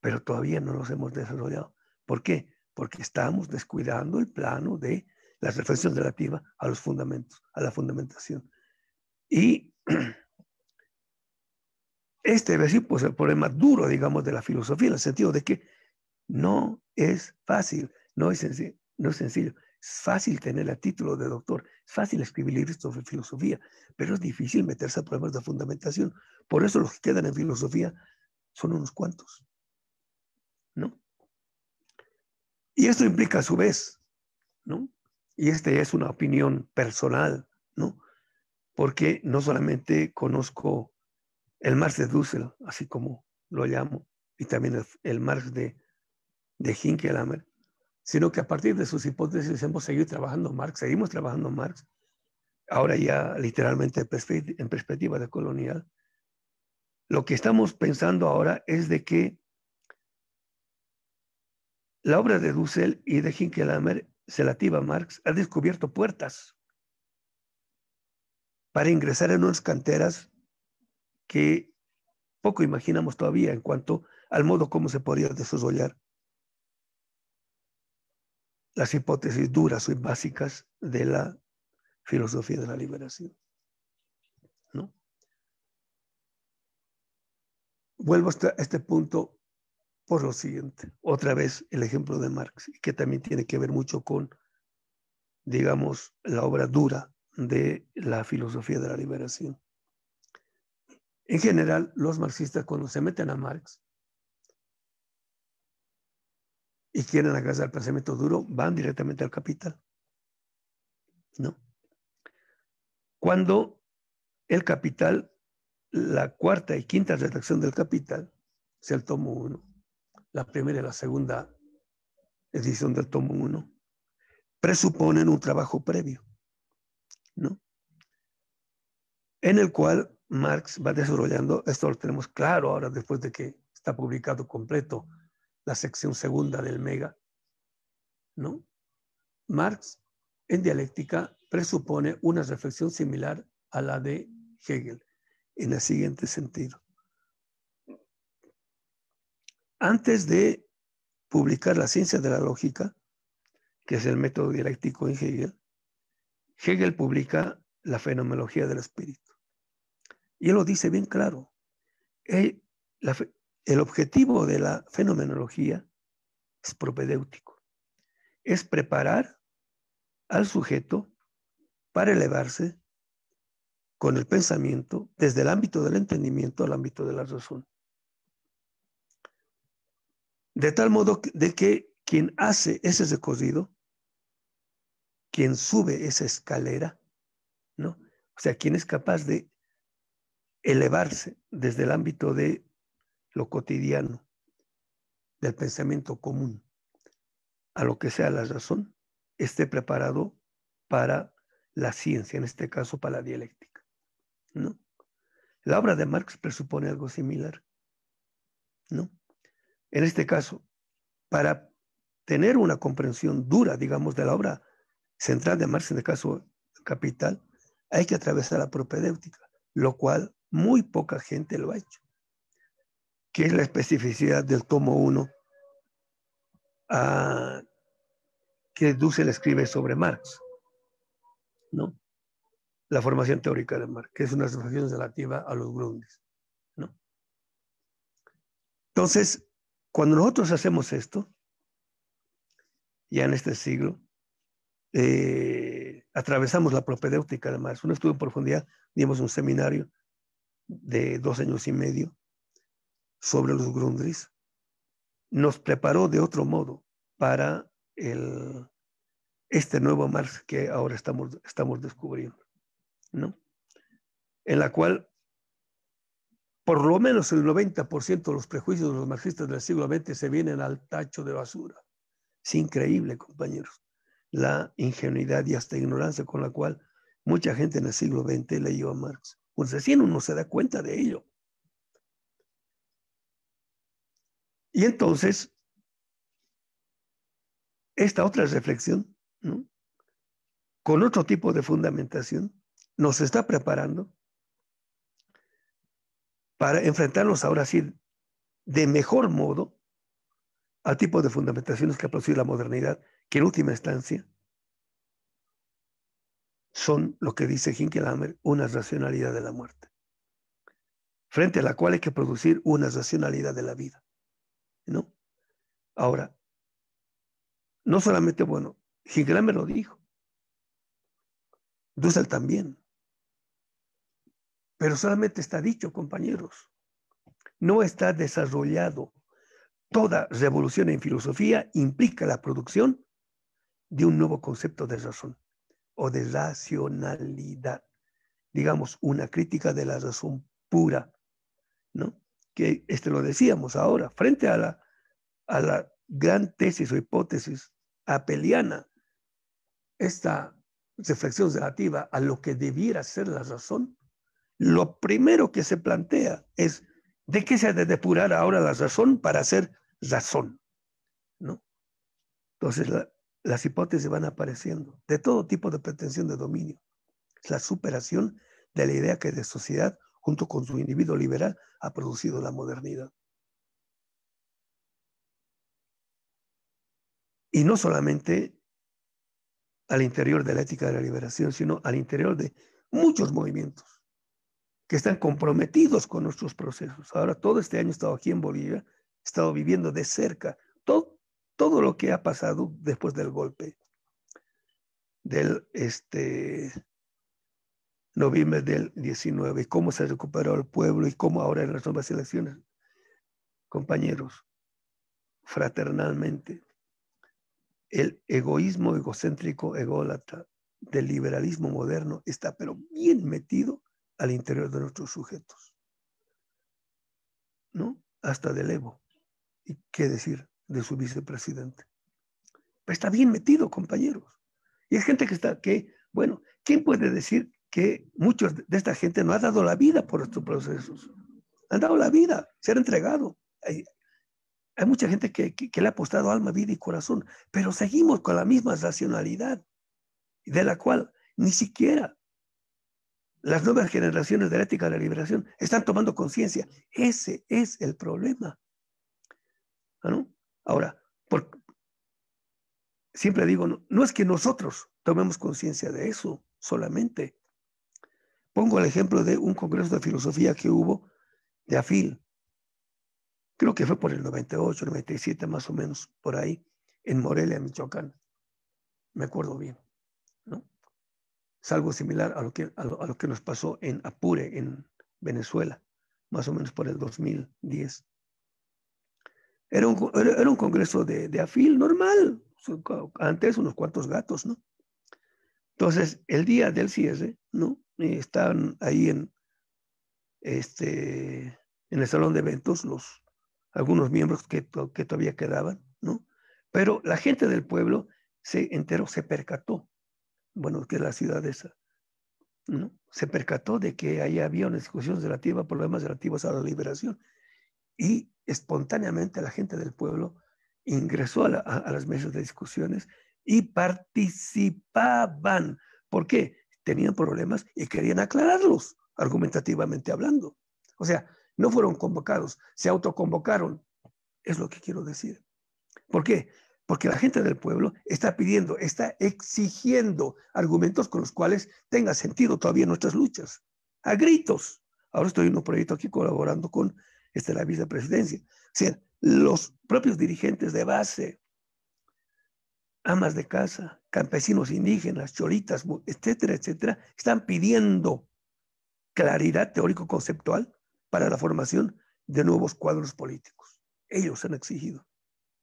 pero todavía no los hemos desarrollado. ¿Por qué? Porque estamos descuidando el plano de las reflexiones relativas a los fundamentos, a la fundamentación. Y este es pues, el problema duro, digamos, de la filosofía, en el sentido de que no es fácil, no es, sencillo, no es sencillo. fácil tener el título de doctor, es fácil escribir libros sobre filosofía, pero es difícil meterse a problemas de fundamentación. Por eso los que quedan en filosofía son unos cuantos. ¿No? Y esto implica a su vez, ¿no? Y esta es una opinión personal, ¿no? Porque no solamente conozco el Marx de Dussel, así como lo llamo, y también el, Marx de, de Hinkelhammer, sino que a partir de sus hipótesis hemos seguido trabajando Marx, seguimos trabajando Marx, ahora ya literalmente en perspectiva de colonial. Lo que estamos pensando ahora es de que la obra de Dussel y de Hinkelhammer, relativa a Marx, ha descubierto puertas para ingresar en unas canteras que poco imaginamos todavía en cuanto al modo como se podría desarrollar las hipótesis duras o básicas de la filosofía de la liberación. ¿No? Vuelvo a este punto por lo siguiente. Otra vez el ejemplo de Marx, que también tiene que ver mucho con, digamos, la obra dura de la filosofía de la liberación. En general, los marxistas cuando se meten a Marx y quieren casa el pensamiento duro, van directamente al capital. ¿No? Cuando el capital, la cuarta y quinta redacción del capital, es el tomo 1, la primera y la segunda edición del tomo 1, presuponen un trabajo previo, ¿no? En el cual Marx va desarrollando, esto lo tenemos claro ahora después de que está publicado completo la sección segunda del Mega, ¿no? Marx en dialéctica presupone una reflexión similar a la de Hegel en el siguiente sentido. Antes de publicar la ciencia de la lógica, que es el método dialéctico en Hegel, Hegel publica la fenomenología del espíritu. Y él lo dice bien claro. El, objetivo de la fenomenología es propedéutico. Es preparar al sujeto para elevarse con el pensamiento desde el ámbito del entendimiento al ámbito de la razón. De tal modo de que quien hace ese recorrido, quien sube esa escalera, ¿no? O sea, quien es capaz de elevarse desde el ámbito de lo cotidiano, del pensamiento común, a lo que sea la razón, esté preparado para la ciencia, en este caso para la dialéctica. ¿no? La obra de Marx presupone algo similar. ¿no? En este caso, para tener una comprensión dura, digamos, de la obra central de Marx, en el este caso Capital, hay que atravesar la propedéutica, lo cual muy poca gente lo ha hecho. que es la especificidad del tomo 1 ah, que Dussel escribe sobre Marx? ¿No? La formación teórica de Marx, que es una formación relativa a los Grundis. Entonces, cuando nosotros hacemos esto, ya en este siglo, eh, atravesamos la propedéutica de Marx, un estudio en profundidad, dimos un seminario de dos años y medio sobre los Grundris, nos preparó de otro modo para el, este nuevo Marx que ahora estamos, estamos descubriendo, ¿no? En la cual por lo menos el 90% de los prejuicios de los marxistas del siglo XX se vienen al tacho de basura. Es increíble, compañeros, la ingenuidad y hasta ignorancia con la cual mucha gente en el siglo XX leyó a Marx pues recién uno se da cuenta de ello. Y entonces, esta otra reflexión, con otro tipo de fundamentación, nos está preparando para enfrentarnos ahora sí de mejor modo al tipo de fundamentaciones que ha producido la modernidad, que en última instancia son lo que dice Hinkelhammer, una racionalidad de la muerte, frente a la cual hay que producir una racionalidad de la vida. ¿no? Ahora, no solamente, bueno, Hinkelhammer lo dijo, Dussel también, pero solamente está dicho, compañeros, no está desarrollado. Toda revolución en filosofía implica la producción de un nuevo concepto de razón o de racionalidad. Digamos, una crítica de la razón pura, ¿no? Que este lo decíamos ahora, frente a la, a la gran tesis o hipótesis apeliana, esta reflexión relativa a lo que debiera ser la razón, lo primero que se plantea es de qué se ha de depurar ahora la razón para ser razón. ¿no? Entonces, la, las hipótesis van apareciendo, de todo tipo de pretensión de dominio. La superación de la idea que de sociedad, junto con su individuo liberal, ha producido la modernidad. Y no solamente al interior de la ética de la liberación, sino al interior de muchos movimientos que están comprometidos con nuestros procesos. Ahora, todo este año he estado aquí en Bolivia, he estado viviendo de cerca todo, todo lo que ha pasado después del golpe del este, noviembre del 19, cómo se recuperó el pueblo y cómo ahora en las nuevas elecciones, compañeros, fraternalmente, el egoísmo egocéntrico, ególatra del liberalismo moderno está pero bien metido al interior de nuestros sujetos, ¿no? Hasta del ego ¿Y qué decir? de su vicepresidente. está bien metido, compañeros. Y hay gente que está, que, bueno, ¿quién puede decir que muchos de esta gente no ha dado la vida por estos procesos? Han dado la vida, se han entregado. Hay, mucha gente que, le ha apostado alma, vida y corazón, pero seguimos con la misma racionalidad, de la cual ni siquiera las nuevas generaciones de la ética de la liberación están tomando conciencia. Ese es el problema. ¿Ah, ¿No? Ahora, siempre digo, no, es que nosotros tomemos conciencia de eso solamente. Pongo el ejemplo de un congreso de filosofía que hubo de AFIL. Creo que fue por el 98, 97 más o menos, por ahí, en Morelia, Michoacán. Me acuerdo bien. Es algo similar a lo, que, a lo que nos pasó en Apure, en Venezuela, más o menos por el 2010. Era un, era un congreso de, de, afil normal, antes unos cuantos gatos, ¿no? Entonces, el día del cierre, ¿no? Eh, estaban ahí en, este, en el salón de eventos los, algunos miembros que, que todavía quedaban, ¿no? Pero la gente del pueblo se enteró, se percató, bueno, que la ciudad esa, ¿no? Se percató de que ahí había una discusión relativa problemas relativos a la liberación y espontáneamente la gente del pueblo ingresó a, las mesas de discusiones y participaban. ¿Por qué? Tenían problemas y querían aclararlos, argumentativamente hablando. O sea, no fueron convocados, se autoconvocaron. Es lo que quiero decir. ¿Por qué? Porque la gente del pueblo está pidiendo, está exigiendo argumentos con los cuales tenga sentido todavía nuestras luchas, a gritos. Ahora estoy en un proyecto aquí colaborando con está la vicepresidencia. O sea, los propios dirigentes de base, amas de casa, campesinos indígenas, choritas, etcétera, etcétera, están pidiendo claridad teórico-conceptual para la formación de nuevos cuadros políticos. Ellos han exigido.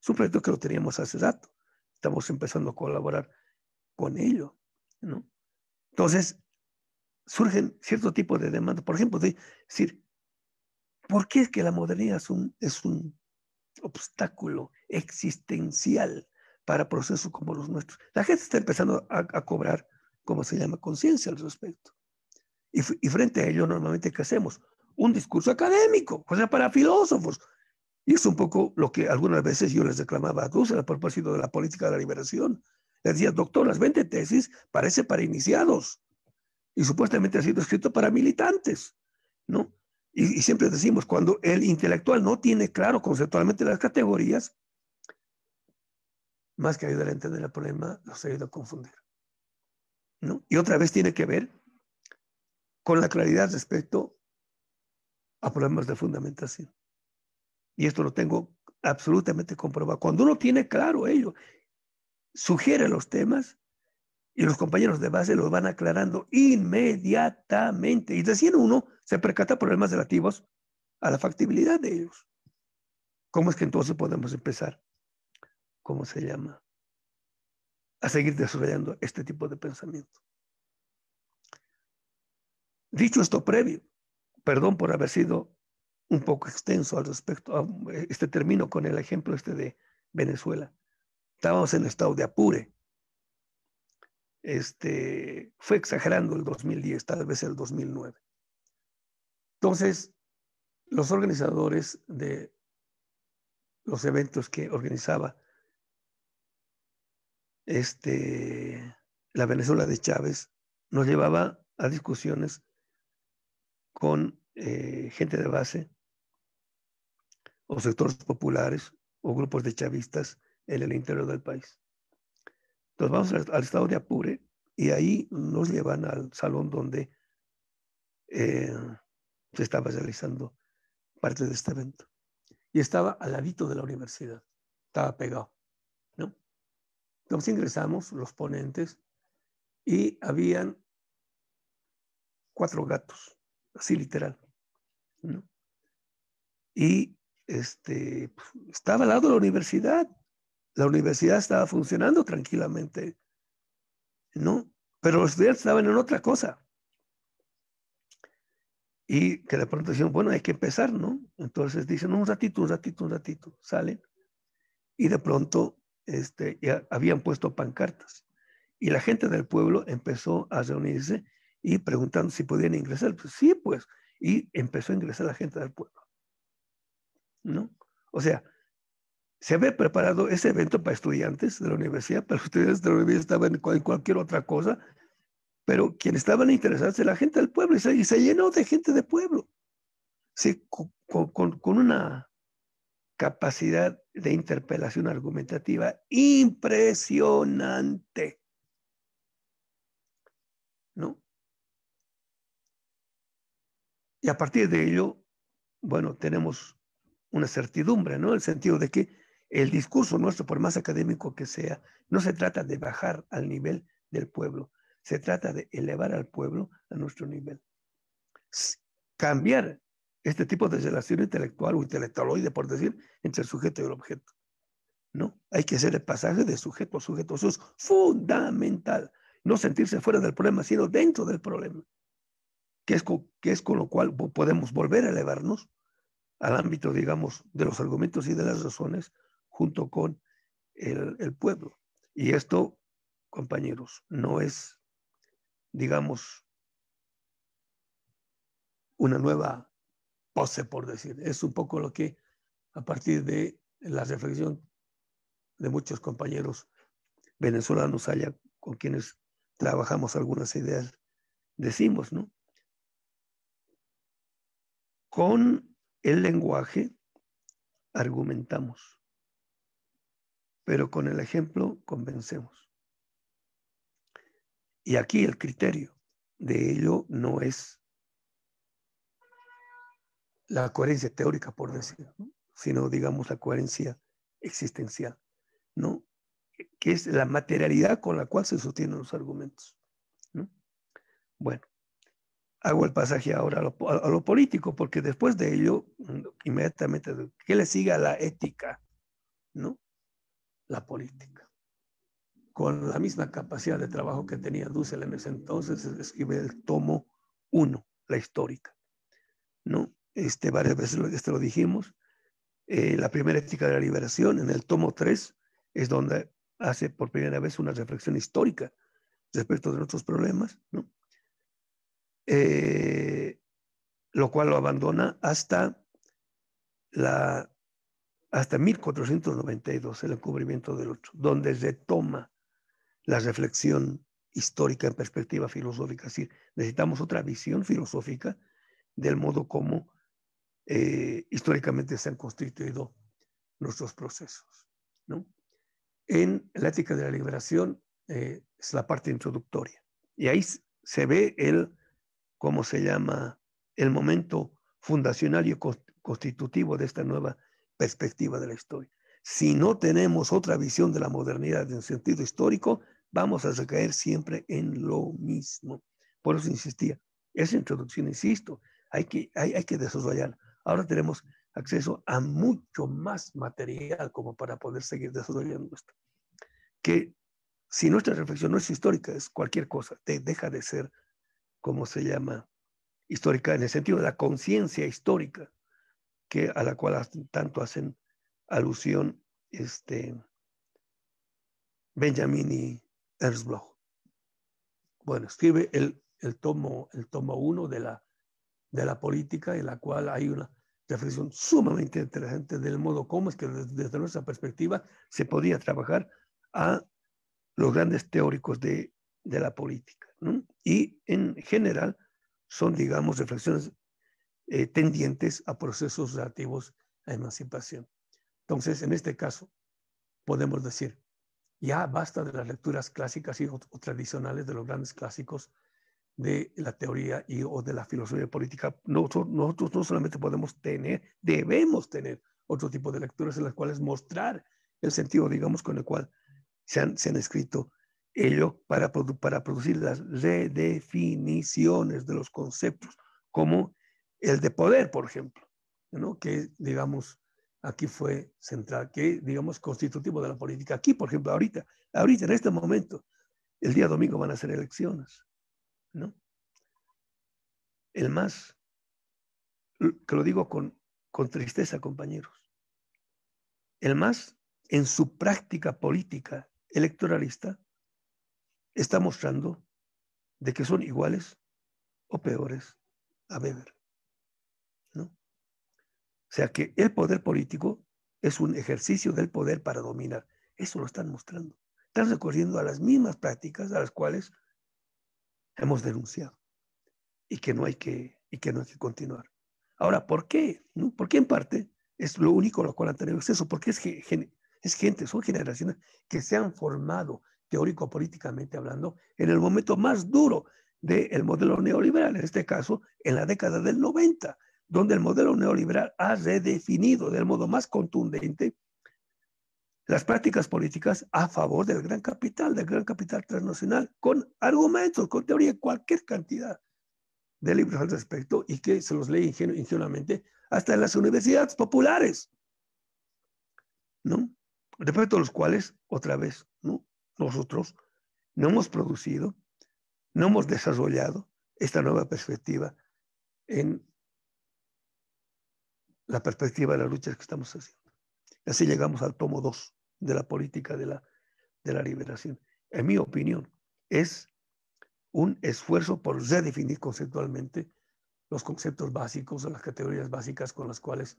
Es un proyecto que lo teníamos hace rato. Estamos empezando a colaborar con ello. Entonces, surgen cierto tipo de demandas. Por ejemplo, decir, ¿Por qué es que la modernidad es un, es un obstáculo existencial para procesos como los nuestros? La gente está empezando a, cobrar, como se llama, conciencia al respecto. Y, frente a ello, normalmente, ¿qué hacemos? Un discurso académico, o sea, para filósofos. Y es un poco lo que algunas veces yo les reclamaba a Dussel a propósito de la política de la liberación. Les decía, doctor, las 20 tesis parece para iniciados y supuestamente ha sido escrito para militantes, ¿no? Y, siempre decimos, cuando el intelectual no tiene claro conceptualmente las categorías, más que ayudar a entender el problema, los ayuda a confundir. Y otra vez tiene que ver con la claridad respecto a problemas de fundamentación. Y esto lo tengo absolutamente comprobado. Cuando uno tiene claro ello, sugiere los temas y los compañeros de base los van aclarando inmediatamente. Y recién uno se percata problemas relativos a la factibilidad de ellos. ¿Cómo es que entonces podemos empezar? ¿Cómo se llama? A seguir desarrollando este tipo de pensamiento. Dicho esto previo, perdón por haber sido un poco extenso al respecto, a, este término con el ejemplo este de Venezuela. Estábamos en estado de apure. Este, fue exagerando el 2010, tal vez el 2009. Entonces, los organizadores de los eventos que organizaba este, la Venezuela de Chávez nos llevaba a discusiones con eh, gente de base o sectores populares o grupos de chavistas en el interior del país. Entonces vamos al, estado de Apure y ahí nos llevan al salón donde eh, estaba realizando parte de este evento. Y estaba al ladito de la universidad, estaba pegado. ¿no? Entonces ingresamos los ponentes y habían cuatro gatos, así literal. Y este, pues, estaba al lado de la universidad. La universidad estaba funcionando tranquilamente, ¿no? Pero los estudiantes estaban en otra cosa. Y que de pronto decían, bueno, hay que empezar, ¿no? Entonces dicen, un ratito, un ratito, un ratito, salen. Y de pronto este, ya habían puesto pancartas. Y la gente del pueblo empezó a reunirse y preguntando si podían ingresar. Pues sí, pues. Y empezó a ingresar la gente del pueblo. ¿No? O sea, se había preparado ese evento para estudiantes de la universidad, para los estudiantes de la universidad estaban en cualquier otra cosa pero quien estaban interesados era la gente del pueblo y se, llenó de gente del pueblo. Sí, con, una capacidad de interpelación argumentativa impresionante. ¿No? Y a partir de ello, bueno, tenemos una certidumbre, ¿no? El sentido de que el discurso nuestro, por más académico que sea, no se trata de bajar al nivel del pueblo, se trata de elevar al pueblo a nuestro nivel. Cambiar este tipo de relación intelectual o intelectualoide, por decir, entre el sujeto y el objeto. No, hay que hacer el pasaje de sujeto a sujeto. Eso es fundamental. No sentirse fuera del problema, sino dentro del problema. Que es con, que lo cual podemos volver a elevarnos al ámbito, digamos, de los argumentos y de las razones junto con el pueblo. Y esto, compañeros, no es digamos, una nueva pose, por decir. Es un poco lo que, a partir de la reflexión de muchos compañeros venezolanos allá con quienes trabajamos algunas ideas, decimos, ¿no? Con el lenguaje argumentamos, pero con el ejemplo convencemos. Y aquí el criterio de ello no es la coherencia teórica, por decir, sino digamos la coherencia existencial, ¿no? que es la materialidad con la cual se sostienen los argumentos. Bueno, hago el pasaje ahora a lo, político, porque después de ello, mm, inmediatamente, ¿qué le sigue a la ética? ¿No? La política con la misma capacidad de trabajo que tenía Dussel en ese entonces, escribe el tomo 1, la histórica. ¿no? Este, varias veces lo, este lo dijimos. Eh, la primera ética de la liberación, en el tomo 3, es donde hace por primera vez una reflexión histórica respecto de nuestros problemas, ¿no? Eh, lo cual lo abandona hasta, la, hasta 1492, el encubrimiento del otro, donde se toma la reflexión histórica en perspectiva filosófica. decir, necesitamos otra visión filosófica del modo como eh, históricamente se han constituido nuestros procesos. ¿no? En la ética de la liberación eh, es la parte introductoria. Y ahí se ve el, ¿cómo se llama?, el momento fundacional y constitutivo de esta nueva perspectiva de la historia. Si no tenemos otra visión de la modernidad en sentido histórico, vamos a caer siempre en lo mismo. Por eso insistía, esa introducción, insisto, hay que, hay, hay que desarrollar. Ahora tenemos acceso a mucho más material como para poder seguir desarrollando esto. Que si nuestra reflexión no es histórica, es cualquier cosa, deja de ser, como se llama, histórica en el sentido de la conciencia histórica que a la cual tanto hacen alusión este Benjamin y Bloch. Bueno, escribe el, tomo el tomo 1 de la, de la política, en la cual hay una reflexión sumamente interesante del modo cómo es que desde nuestra perspectiva se podía trabajar a los grandes teóricos de, de la política. ¿no? Y en general son, digamos, reflexiones eh, tendientes a procesos relativos a emancipación. Entonces, en este caso, podemos decir, ya basta de las lecturas clásicas y tradicionales de los grandes clásicos de la teoría y o de la filosofía política. Nosotros, no solamente podemos tener, debemos tener otro tipo de lecturas en las cuales mostrar el sentido, digamos, con el cual se han, escrito ello para, para producir las redefiniciones de los conceptos, como el de poder, por ejemplo, ¿no? que, digamos, aquí fue central, que digamos constitutivo de la política. Aquí, por ejemplo, ahorita, ahorita en este momento, el día domingo van a ser elecciones, ¿no? El MAS, que lo digo con, con tristeza, compañeros, el MAS, en su práctica política electoralista está mostrando de que son iguales o peores a Weber o sea que el poder político es un ejercicio del poder para dominar. Eso lo están mostrando. Están recurriendo a las mismas prácticas a las cuales hemos denunciado y que no hay que, y que, no hay que continuar. Ahora, ¿por qué? ¿No? ¿Por qué en parte es lo único a lo cual han tenido acceso? Porque es, es gente, son generaciones que se han formado teórico-políticamente hablando en el momento más duro del modelo neoliberal, en este caso en la década del 90, donde el modelo neoliberal ha redefinido del modo más contundente las prácticas políticas a favor del gran capital, del gran capital transnacional, con argumentos, con teoría, cualquier cantidad de libros al respecto y que se los lee ingenuamente hasta en las universidades populares, ¿no? Respecto a los cuales, otra vez, ¿no? Nosotros no hemos producido, no hemos desarrollado esta nueva perspectiva en la perspectiva de las lucha que estamos haciendo. Así llegamos al tomo 2 de la política de la, de la liberación. En mi opinión, es un esfuerzo por redefinir conceptualmente los conceptos básicos o las categorías básicas con las cuales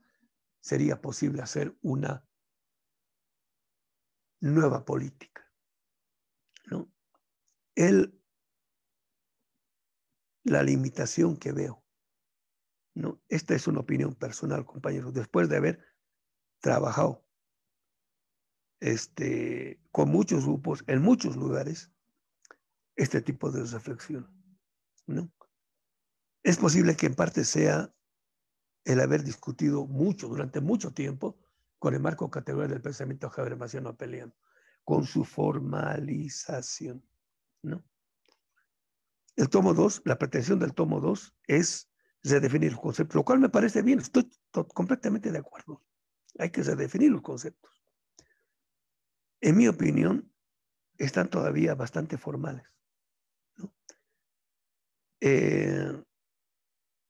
sería posible hacer una nueva política. ¿no? El, la limitación que veo esta es una opinión personal, compañeros, después de haber trabajado este, con muchos grupos, en muchos lugares, este tipo de reflexión. ¿no? Es posible que en parte sea el haber discutido mucho, durante mucho tiempo, con el marco categorial del pensamiento Maciano Peleano, con su formalización. ¿no? El tomo 2, la pretensión del tomo 2 es redefinir los conceptos, lo cual me parece bien, estoy completamente de acuerdo. Hay que redefinir los conceptos. En mi opinión, están todavía bastante formales. Eh,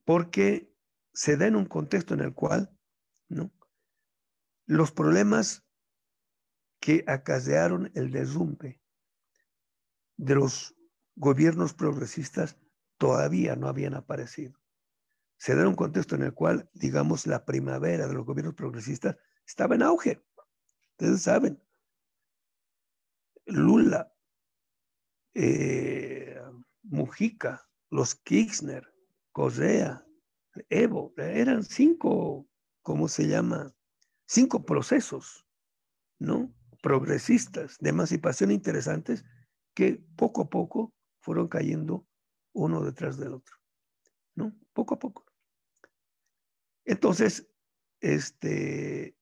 porque se da en un contexto en el cual los problemas que acasearon el derrumbe de los gobiernos progresistas todavía no habían aparecido se da un contexto en el cual, digamos, la primavera de los gobiernos progresistas estaba en auge. Ustedes saben, Lula, eh, Mujica, los Kirchner, Correa, Evo, eran cinco, ¿cómo se llama? Cinco procesos, ¿no? Progresistas, de emancipación interesantes, que poco a poco fueron cayendo uno detrás del otro poco a poco. Entonces, este,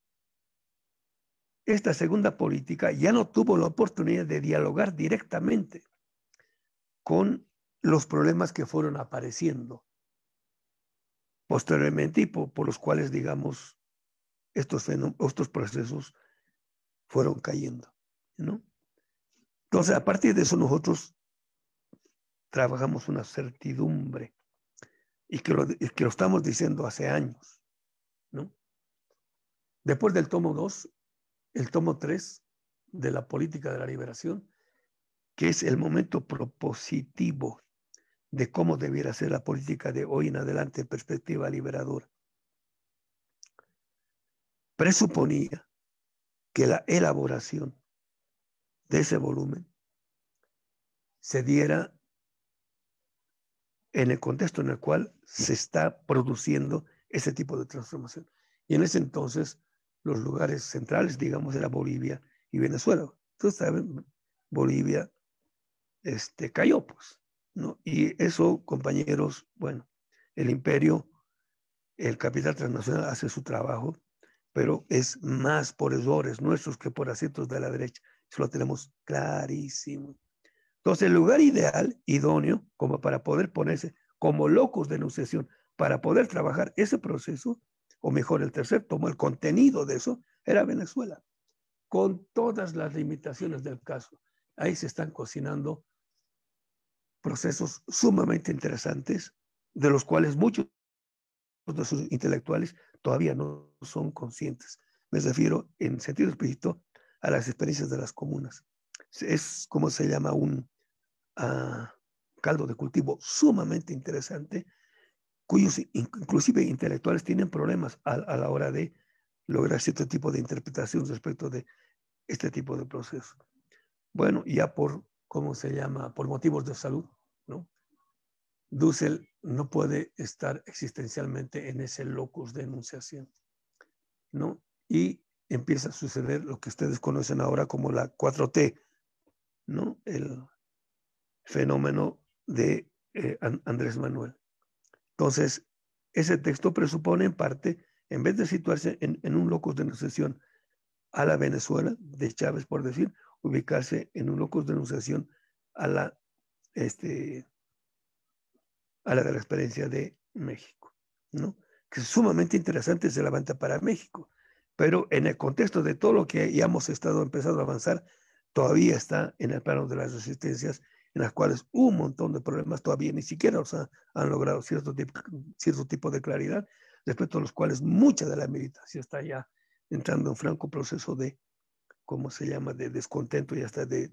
esta segunda política ya no tuvo la oportunidad de dialogar directamente con los problemas que fueron apareciendo posteriormente y por, los cuales, digamos, estos, procesos fueron cayendo. Entonces, a partir de eso nosotros trabajamos una certidumbre y que lo, que estamos diciendo hace años. Después del tomo 2, el tomo 3 de la política de la liberación, que es el momento propositivo de cómo debiera ser la política de hoy en adelante perspectiva liberadora. Presuponía que la elaboración de ese volumen se diera en el contexto en el cual se está produciendo ese tipo de transformación. Y en ese entonces, los lugares centrales, digamos, era Bolivia y Venezuela. Entonces, saben, Bolivia este, cayó, pues. ¿no? Y eso, compañeros, bueno, el imperio, el capital transnacional hace su trabajo, pero es más por errores nuestros que por aciertos de la derecha. Eso lo tenemos clarísimo. Entonces, el lugar ideal, idóneo, como para poder ponerse como locos de enunciación, para poder trabajar ese proceso, o mejor, el tercer como el contenido de eso, era Venezuela, con todas las limitaciones del caso. Ahí se están cocinando procesos sumamente interesantes, de los cuales muchos de sus intelectuales todavía no son conscientes. Me refiero, en sentido explícito, a las experiencias de las comunas. Es como se llama un, a caldo de cultivo sumamente interesante, cuyos inclusive intelectuales tienen problemas a, la hora de lograr cierto tipo de interpretación respecto de este tipo de proceso. Bueno, ya por, ¿cómo se llama? Por motivos de salud, ¿no? Dussel no puede estar existencialmente en ese locus de enunciación, ¿no? Y empieza a suceder lo que ustedes conocen ahora como la 4T, ¿no? El fenómeno de eh, Andrés Manuel. Entonces, ese texto presupone en parte, en vez de situarse en, un locus de negociación a la Venezuela de Chávez, por decir, ubicarse en un locus de enunciación a la, este, a la de la experiencia de México, ¿no? Que es sumamente interesante se levanta para México, pero en el contexto de todo lo que ya hemos estado empezando a avanzar, todavía está en el plano de las resistencias en las cuales un montón de problemas todavía ni siquiera o han logrado cierto tipo, cierto tipo de claridad, respecto a los cuales mucha de la meditación está ya entrando en franco proceso de, ¿cómo se llama?, de descontento y hasta de,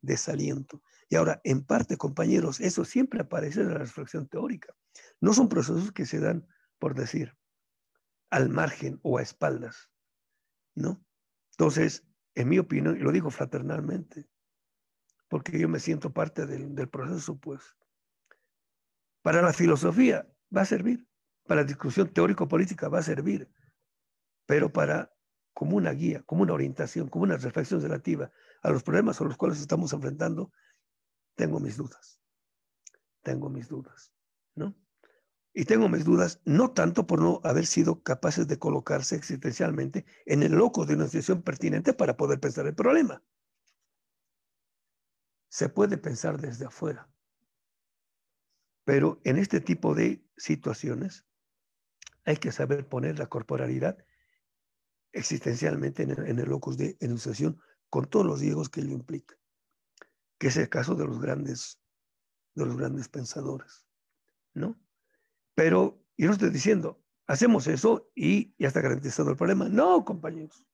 desaliento. Y ahora, en parte, compañeros, eso siempre aparece en la reflexión teórica. No son procesos que se dan, por decir, al margen o a espaldas, ¿no? Entonces, en mi opinión, y lo digo fraternalmente, porque yo me siento parte del, proceso, pues. Para la filosofía va a servir, para la discusión teórico-política va a servir, pero para como una guía, como una orientación, como una reflexión relativa a los problemas a los cuales estamos enfrentando, tengo mis dudas. Tengo mis dudas, ¿no? Y tengo mis dudas no tanto por no haber sido capaces de colocarse existencialmente en el loco de una situación pertinente para poder pensar el problema, se puede pensar desde afuera. Pero en este tipo de situaciones hay que saber poner la corporalidad existencialmente en el, locus de enunciación con todos los riesgos que ello implica, que es el caso de los grandes, de los grandes pensadores, ¿no? Pero yo no estoy diciendo, hacemos eso y ya está garantizado el problema. No, compañeros.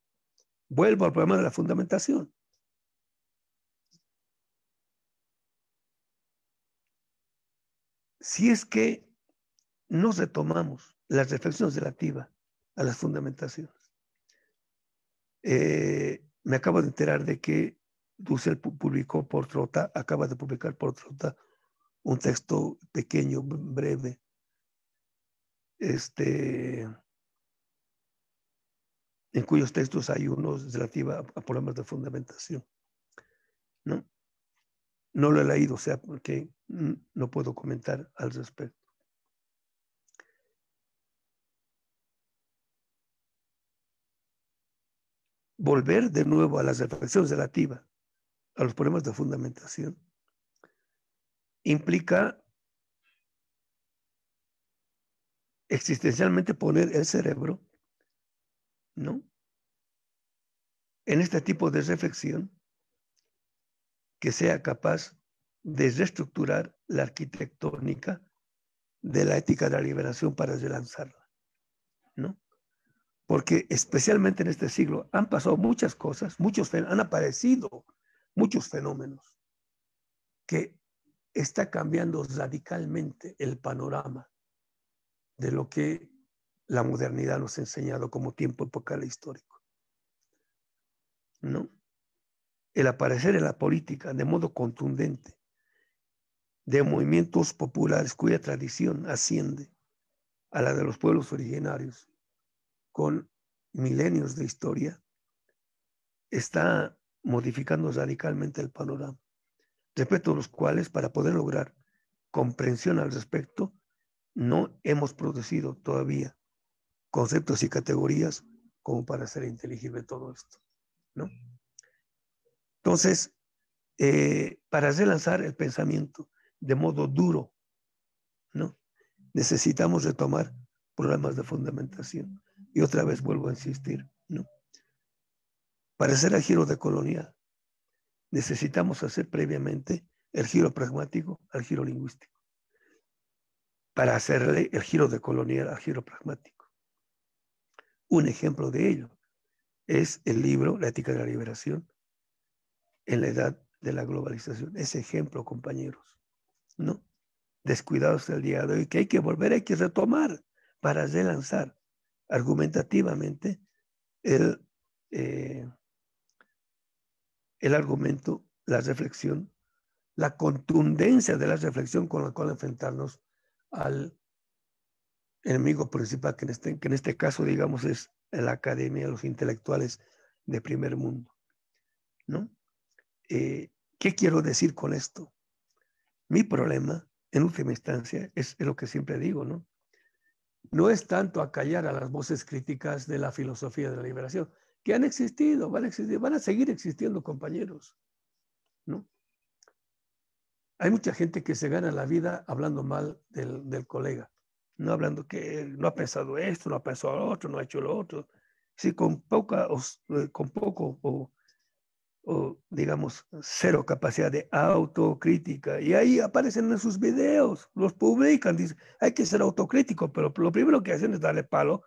Vuelvo al problema de la fundamentación. si es que nos retomamos las reflexiones relativas a las fundamentaciones. Eh, me acabo de enterar de que Dussel publicó por Trota, acaba de publicar por Trota un texto pequeño, breve, este, en cuyos textos hay unos relativos a, a problemas de fundamentación. ¿no? No lo he leído, o sea, porque no puedo comentar al respecto. Volver de nuevo a las reflexiones relativas a los problemas de fundamentación implica existencialmente poner el cerebro, ¿no? En este tipo de reflexión que sea capaz de reestructurar la arquitectónica de la ética de la liberación para relanzarla, ¿no? Porque especialmente en este siglo han pasado muchas cosas, muchos han aparecido muchos fenómenos que está cambiando radicalmente el panorama de lo que la modernidad nos ha enseñado como tiempo epocal histórico. ¿No? el aparecer en la política de modo contundente de movimientos populares cuya tradición asciende a la de los pueblos originarios con milenios de historia, está modificando radicalmente el panorama, respecto a los cuales para poder lograr comprensión al respecto, no hemos producido todavía conceptos y categorías como para ser inteligible todo esto, ¿no? Entonces, eh, para relanzar el pensamiento de modo duro, ¿no? necesitamos retomar problemas de fundamentación. Y otra vez vuelvo a insistir, ¿no? Para hacer el giro de colonial, necesitamos hacer previamente el giro pragmático al giro lingüístico. Para hacerle el giro de colonial al giro pragmático. Un ejemplo de ello es el libro La ética de la liberación en la edad de la globalización. Ese ejemplo, compañeros, ¿no? Descuidados del día de hoy, que hay que volver, hay que retomar para relanzar argumentativamente el, eh, el argumento, la reflexión, la contundencia de la reflexión con la cual enfrentarnos al enemigo principal, que en este, que en este caso, digamos, es la academia, los intelectuales de primer mundo, ¿no? Eh, ¿Qué quiero decir con esto? Mi problema, en última instancia, es, lo que siempre digo, ¿no? No es tanto acallar a las voces críticas de la filosofía de la liberación, que han existido, van a van a seguir existiendo, compañeros, ¿no? Hay mucha gente que se gana la vida hablando mal del, colega, no hablando que no ha pensado esto, no ha pensado lo otro, no ha hecho lo otro. Sí, con, poca, eh, con poco o digamos, cero capacidad de autocrítica. Y ahí aparecen en sus videos, los publican, dicen, hay que ser autocrítico, pero lo primero que hacen es darle palo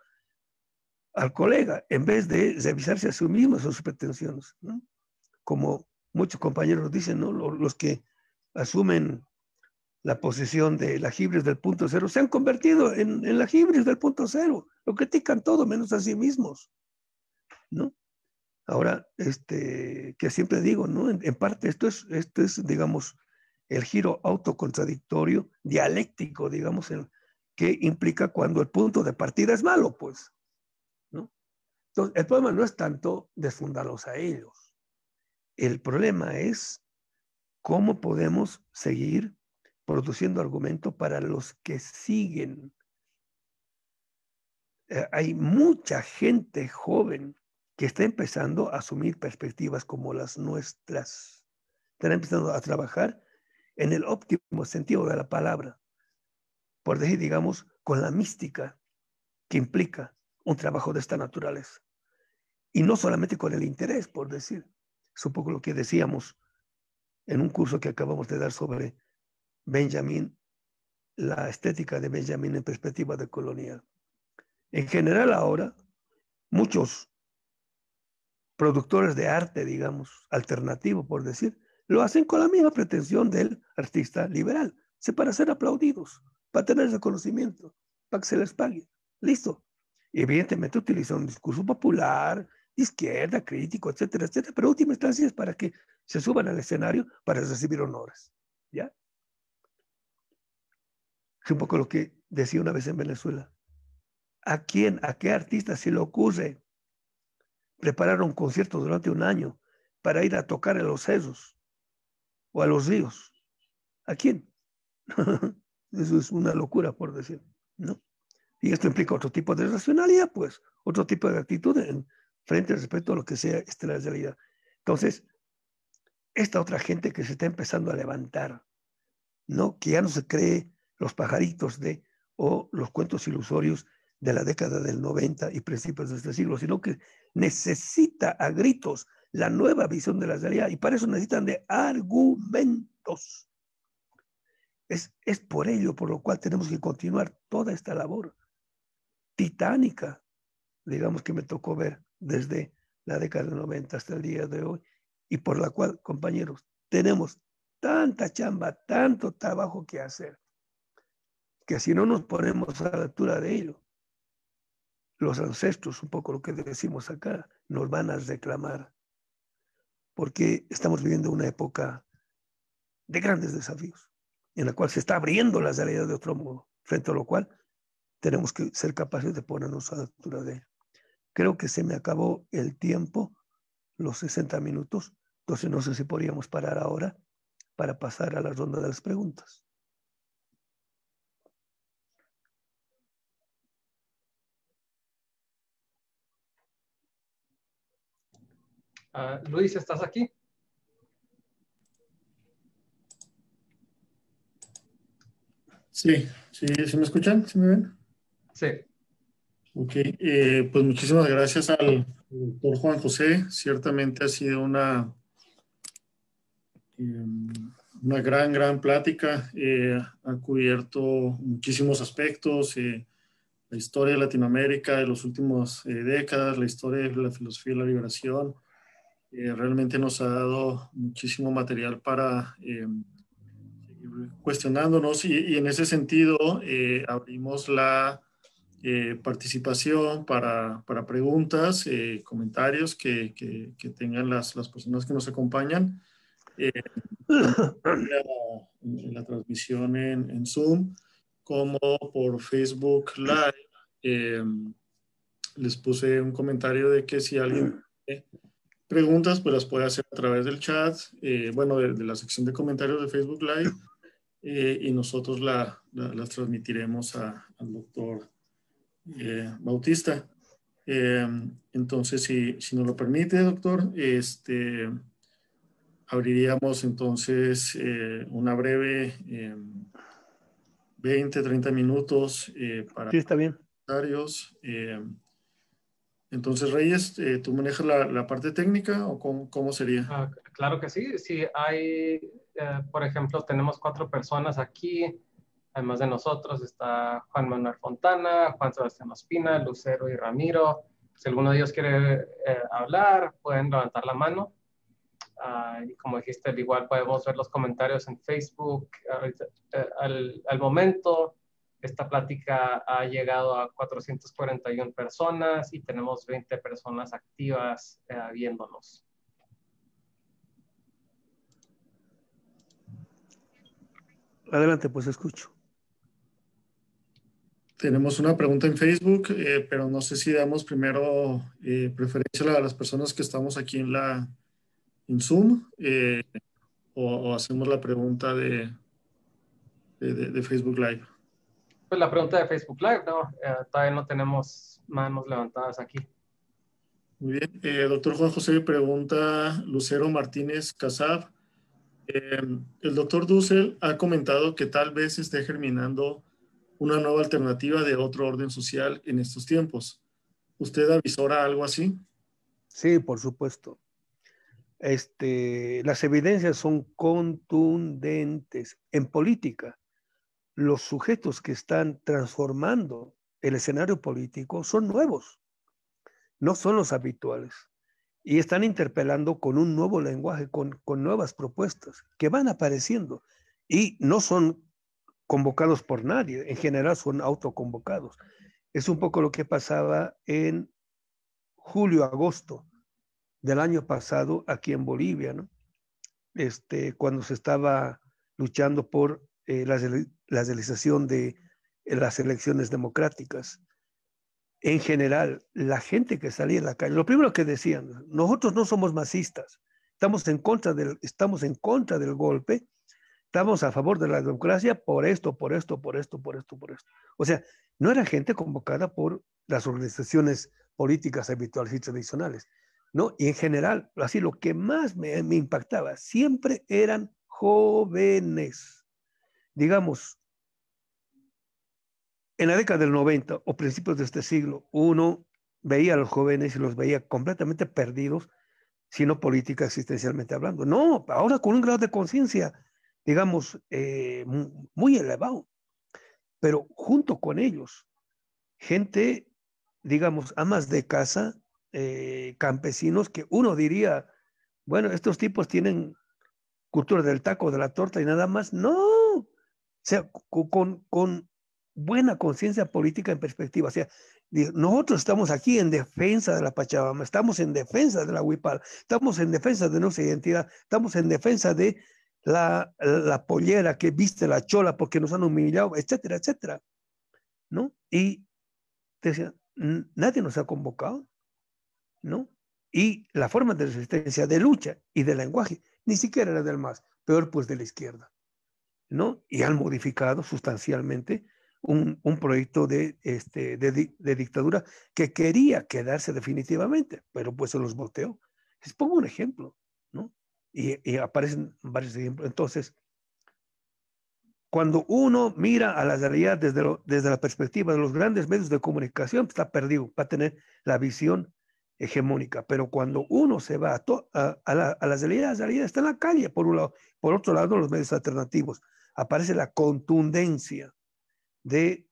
al colega, en vez de revisarse a sí mismo sus pretensiones. Como muchos compañeros dicen, ¿no? los que asumen la posición de la jibres del punto cero, se han convertido en, en la gibris del punto cero, lo critican todo menos a sí mismos. ¿no? Ahora, este, que siempre digo, ¿no? En, parte esto es, esto es, digamos, el giro autocontradictorio, dialéctico, digamos, el, que implica cuando el punto de partida es malo, pues, ¿no? Entonces, el problema no es tanto desfundarlos a ellos. El problema es cómo podemos seguir produciendo argumento para los que siguen. Eh, hay mucha gente joven que está empezando a asumir perspectivas como las nuestras. Están empezando a trabajar en el óptimo sentido de la palabra, por decir, digamos, con la mística que implica un trabajo de esta naturaleza. Y no solamente con el interés, por decir, supongo lo que decíamos en un curso que acabamos de dar sobre Benjamin, la estética de Benjamin en perspectiva de colonia. En general ahora, muchos productores de arte, digamos, alternativo, por decir, lo hacen con la misma pretensión del artista liberal. Se para ser aplaudidos, para tener reconocimiento, para que se les pague. Listo. evidentemente utilizan un discurso popular, izquierda, crítico, etcétera, etcétera, pero última instancia es para que se suban al escenario para recibir honores. ¿Ya? Es un poco lo que decía una vez en Venezuela. ¿A quién, a qué artista se le ocurre preparar un concierto durante un año para ir a tocar a los sesos o a los ríos. ¿A quién? Eso es una locura, por decir. ¿no? Y esto implica otro tipo de racionalidad, pues, otro tipo de actitud en, frente respecto a lo que sea esta realidad. Entonces, esta otra gente que se está empezando a levantar, ¿no? que ya no se cree los pajaritos de o los cuentos ilusorios de la década del 90 y principios de este siglo, sino que necesita a gritos la nueva visión de la realidad y para eso necesitan de argumentos. Es, es por ello por lo cual tenemos que continuar toda esta labor titánica, digamos que me tocó ver desde la década del 90 hasta el día de hoy y por la cual, compañeros, tenemos tanta chamba, tanto trabajo que hacer, que si no nos ponemos a la altura de ello, los ancestros, un poco lo que decimos acá, nos van a reclamar, porque estamos viviendo una época de grandes desafíos, en la cual se está abriendo la realidad de otro modo, frente a lo cual tenemos que ser capaces de ponernos a la altura de él. Creo que se me acabó el tiempo, los 60 minutos, entonces no sé si podríamos parar ahora para pasar a la ronda de las preguntas. Ah, Luis, ¿estás aquí? Sí, sí, me escuchan? ¿Se me ven? Sí. Ok, eh, pues muchísimas gracias al doctor Juan José. Ciertamente ha sido una, em, una gran, gran plática. Eh, ha cubierto muchísimos aspectos, eh, la historia de Latinoamérica de las últimas décadas, la historia de la filosofía de la liberación, eh, realmente nos ha dado muchísimo material para eh, cuestionándonos y, en ese sentido eh, abrimos la participación para, para preguntas, comentarios que, que, tengan las, las, personas que nos acompañan. En, en, la transmisión en, en, Zoom, como por Facebook Live, les puse un comentario de que si alguien preguntas, pues las puede hacer a través del chat, eh, bueno, de, la sección de comentarios de Facebook Live, eh, y nosotros las transmitiremos al doctor eh, Bautista. entonces, si, si, nos lo permite, doctor, este, abriríamos entonces una breve 20, 30 minutos para sí, está bien. comentarios. Entonces, Reyes, eh, ¿tú manejas la, parte técnica o cómo, sería? Ah, claro que sí. Si hay, eh, por ejemplo, tenemos cuatro personas aquí, además de nosotros, está Juan Manuel Fontana, Juan Sebastián Ospina, Lucero y Ramiro. Si alguno de ellos quiere eh, hablar, pueden levantar la mano. Ah, y como dijiste, igual podemos ver los comentarios en Facebook. al momento, esta plática ha llegado a 441 personas y tenemos 20 personas activas eh, viéndonos. Adelante, pues escucho. Tenemos una pregunta en Facebook, eh, pero no sé si damos primero eh, preferencia a las personas que estamos aquí en la Zoom o, hacemos la pregunta de Facebook Live. Pues, la pregunta de Facebook Live, ¿no? Eh, todavía no tenemos manos levantadas aquí. Muy bien. Eh, doctor Juan José pregunta Lucero Martínez Casab. Em, el doctor Dussel ha comentado que tal vez esté germinando una nueva alternativa de otro orden social en estos tiempos. ¿Usted avisora algo así? Sí, por supuesto. Este, las evidencias son contundentes en política los sujetos que están transformando el escenario político son nuevos, no son los habituales. Y están interpelando con un nuevo lenguaje, con, nuevas propuestas que van apareciendo y no son convocados por nadie, en general son autoconvocados. Es un poco lo que pasaba en julio, agosto del año pasado aquí en Bolivia, Este, cuando se estaba luchando por eh, la, la, realización de eh, las elecciones democráticas. En general, la gente que salía en la calle, lo primero que decían, nosotros no somos masistas, estamos en contra del, estamos en contra del golpe, estamos a favor de la democracia por esto, por esto, por esto, por esto, por esto. O sea, no era gente convocada por las organizaciones políticas habituales y tradicionales, ¿no? Y en general, así lo que más me impactaba siempre eran jóvenes digamos, en la década del 90 o principios de este siglo, uno veía a los jóvenes y los veía completamente perdidos, sino política existencialmente hablando. No, ahora con un grado de conciencia, digamos, eh, muy elevado. Pero junto con ellos, gente, digamos, amas de casa, eh, campesinos, que uno diría, bueno, estos tipos tienen cultura del taco, de la torta y nada más. No, sea, con, buena conciencia política en perspectiva. O sea, nosotros estamos aquí en defensa de la Pachabama, estamos en defensa de la Huipal, estamos en defensa de nuestra identidad, estamos en defensa de la, pollera que viste la chola porque nos han humillado, etcétera, etcétera. ¿No? Y decía, nadie nos ha convocado, ¿no? Y la forma de resistencia, de lucha y de lenguaje, ni siquiera era del más, peor pues de la izquierda. Y han modificado sustancialmente un, proyecto de, este, de, dictadura que quería quedarse definitivamente, pero pues se los volteó. Les pongo un ejemplo, ¿no? Y, aparecen varios ejemplos. Entonces, cuando uno mira a la realidad desde, desde la perspectiva de los grandes medios de comunicación, está perdido, va a tener la visión hegemónica. Pero cuando uno se va a, las a, la, a realidad, la realidad está en la calle, por un lado. Por otro lado, los medios alternativos aparece la contundencia de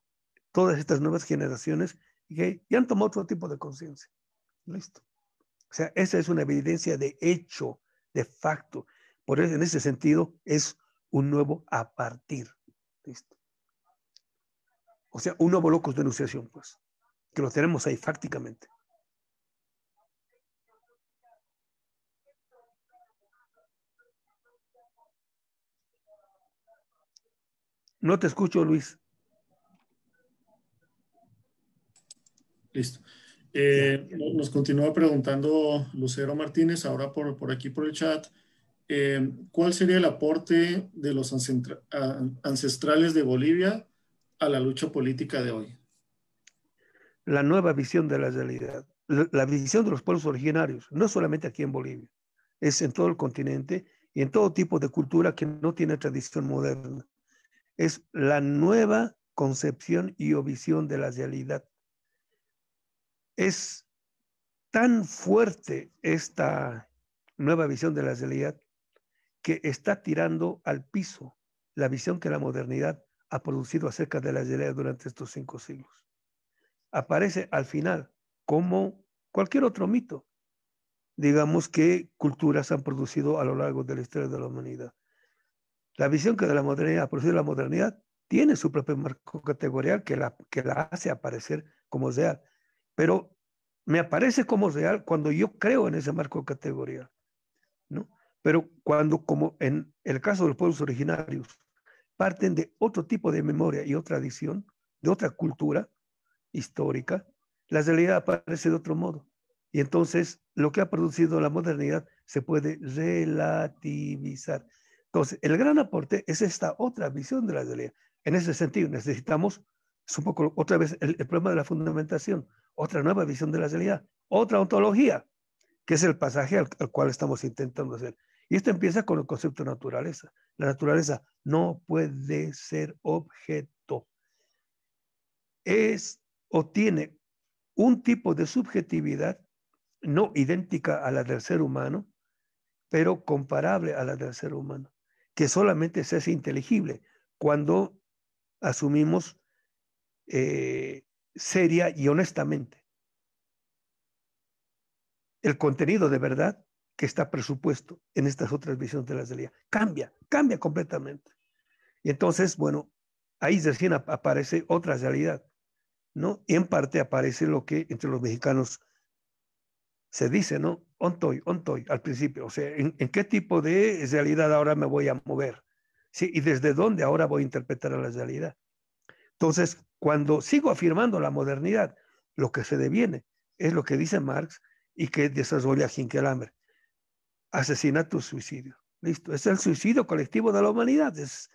todas estas nuevas generaciones que ya han tomado otro tipo de conciencia. Listo. O sea, esa es una evidencia de hecho, de facto. Por eso, en ese sentido, es un nuevo a partir. Listo. O sea, un nuevo locus de enunciación, pues, que lo tenemos ahí fácticamente. No te escucho, Luis. Listo. Eh, nos continúa preguntando Lucero Martínez, ahora por, por aquí por el chat. Eh, ¿Cuál sería el aporte de los ancestrales de Bolivia a la lucha política de hoy? La nueva visión de la realidad, la visión de los pueblos originarios, no solamente aquí en Bolivia, es en todo el continente y en todo tipo de cultura que no tiene tradición moderna es la nueva concepción y o visión de la realidad. Es tan fuerte esta nueva visión de la realidad que está tirando al piso la visión que la modernidad ha producido acerca de la realidad durante estos cinco siglos. Aparece al final como cualquier otro mito, digamos, que culturas han producido a lo largo de la historia de la humanidad. La visión que de la modernidad produce la modernidad tiene su propio marco categorial que la, que la hace aparecer como real. Pero me aparece como real cuando yo creo en ese marco categorial. ¿no? Pero cuando, como en el caso de los pueblos originarios, parten de otro tipo de memoria y otra tradición, de otra cultura histórica, la realidad aparece de otro modo. Y entonces lo que ha producido la modernidad se puede relativizar. Entonces, el gran aporte es esta otra visión de la realidad. En ese sentido, necesitamos, es un poco otra vez el, problema de la fundamentación, otra nueva visión de la realidad, otra ontología, que es el pasaje al cual estamos intentando hacer. Y esto empieza con el concepto de naturaleza. La naturaleza no puede ser objeto. Es o tiene un tipo de subjetividad no idéntica a la del ser humano, pero comparable a la del ser humano que solamente se hace inteligible cuando asumimos eh, seria y honestamente el contenido de verdad que está presupuesto en estas otras visiones de la realidad. Cambia, cambia completamente. Y entonces, bueno, ahí recién aparece otra realidad, ¿no? Y en parte aparece lo que entre los mexicanos se dice, ¿no? ontoy, ontoy, al principio. O sea, ¿en, qué tipo de realidad ahora me voy a mover? ¿Sí? ¿Y desde dónde ahora voy a interpretar la realidad? Entonces, cuando sigo afirmando la modernidad, lo que se deviene es lo que dice Marx y que desarrolla Hinkelhammer. Asesinato, suicidio. Listo. Es el suicidio colectivo de la humanidad. Es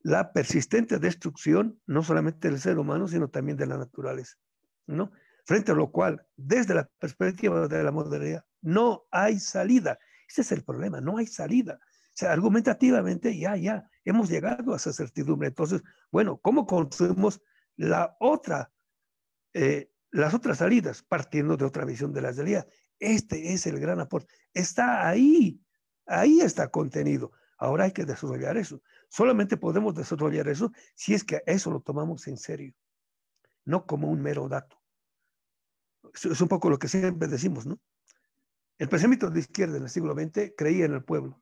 la persistente destrucción, no solamente del ser humano, sino también de la naturaleza. ¿no? Frente a lo cual, desde la perspectiva de la modernidad, no hay salida. Ese es el problema, no hay salida. O sea, argumentativamente ya, ya, hemos llegado a esa certidumbre. Entonces, bueno, ¿cómo construimos la otra, eh, las otras salidas partiendo de otra visión de la realidad? Este es el gran aporte. Está ahí, ahí está contenido. Ahora hay que desarrollar eso. Solamente podemos desarrollar eso si es que eso lo tomamos en serio, no como un mero dato. Es un poco lo que siempre decimos, ¿no? El presidente de izquierda en el siglo XX creía en el pueblo,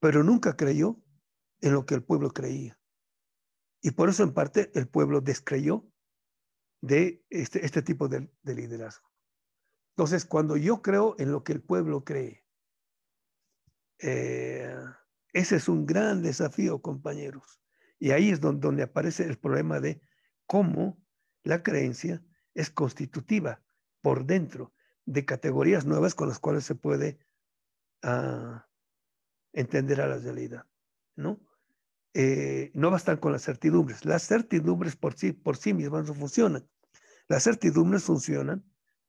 pero nunca creyó en lo que el pueblo creía. Y por eso, en parte, el pueblo descreyó de este, este tipo de, liderazgo. Entonces, cuando yo creo en lo que el pueblo cree, eh, ese es un gran desafío, compañeros. Y ahí es donde, aparece el problema de cómo la creencia es constitutiva por dentro de categorías nuevas con las cuales se puede ah, entender a la realidad, ¿no? Eh, no bastan con las certidumbres. Las certidumbres por sí, por sí mismas no funcionan. Las certidumbres funcionan,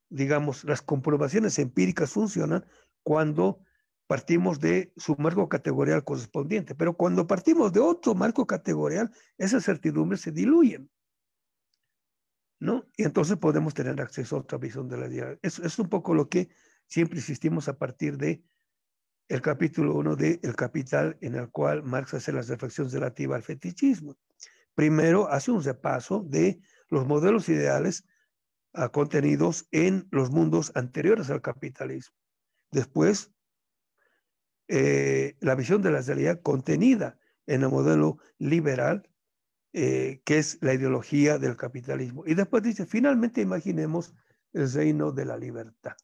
digamos, las comprobaciones empíricas funcionan cuando partimos de su marco categorial correspondiente, pero cuando partimos de otro marco categorial, esas certidumbres se diluyen. Y entonces podemos tener acceso a otra visión de la realidad Es, es un poco lo que siempre insistimos a partir de el capítulo 1 de El Capital, en el cual Marx hace las reflexiones relativas al fetichismo. Primero hace un repaso de los modelos ideales ah, contenidos en los mundos anteriores al capitalismo. Después, eh, la visión de la realidad contenida en el modelo liberal eh, que es la ideología del capitalismo. Y después dice, finalmente imaginemos el reino de la libertad.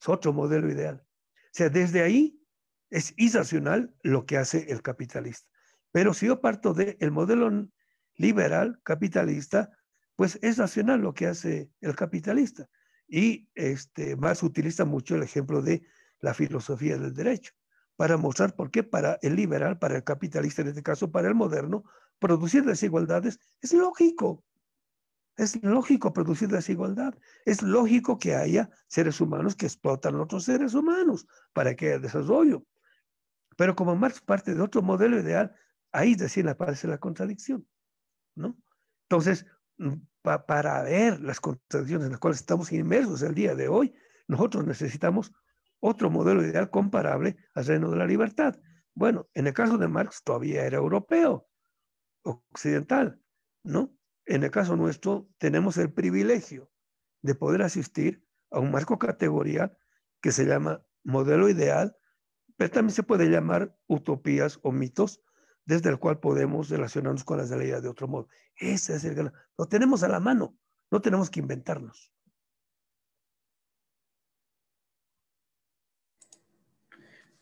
Es otro modelo ideal. O sea, desde ahí es irracional lo que hace el capitalista. Pero si yo parto del modelo liberal capitalista, pues es racional lo que hace el capitalista. Y este, más utiliza mucho el ejemplo de la filosofía del derecho para mostrar por qué para el liberal, para el capitalista, en este caso para el moderno, producir desigualdades, es lógico. Es lógico producir desigualdad. Es lógico que haya seres humanos que explotan a otros seres humanos para que haya desarrollo. Pero como Marx parte de otro modelo ideal, ahí recién aparece la contradicción. ¿no? Entonces, mm, para ver las contradicciones en las cuales estamos inmersos el día de hoy, nosotros necesitamos otro modelo ideal comparable al reino de la libertad. Bueno, en el caso de Marx todavía era europeo, occidental, ¿no? En el caso nuestro, tenemos el privilegio de poder asistir a un marco categorial que se llama modelo ideal, pero también se puede llamar utopías o mitos, desde el cual podemos relacionarnos con las realidades de otro modo. Ese es el gran... Lo tenemos a la mano, no tenemos que inventarnos.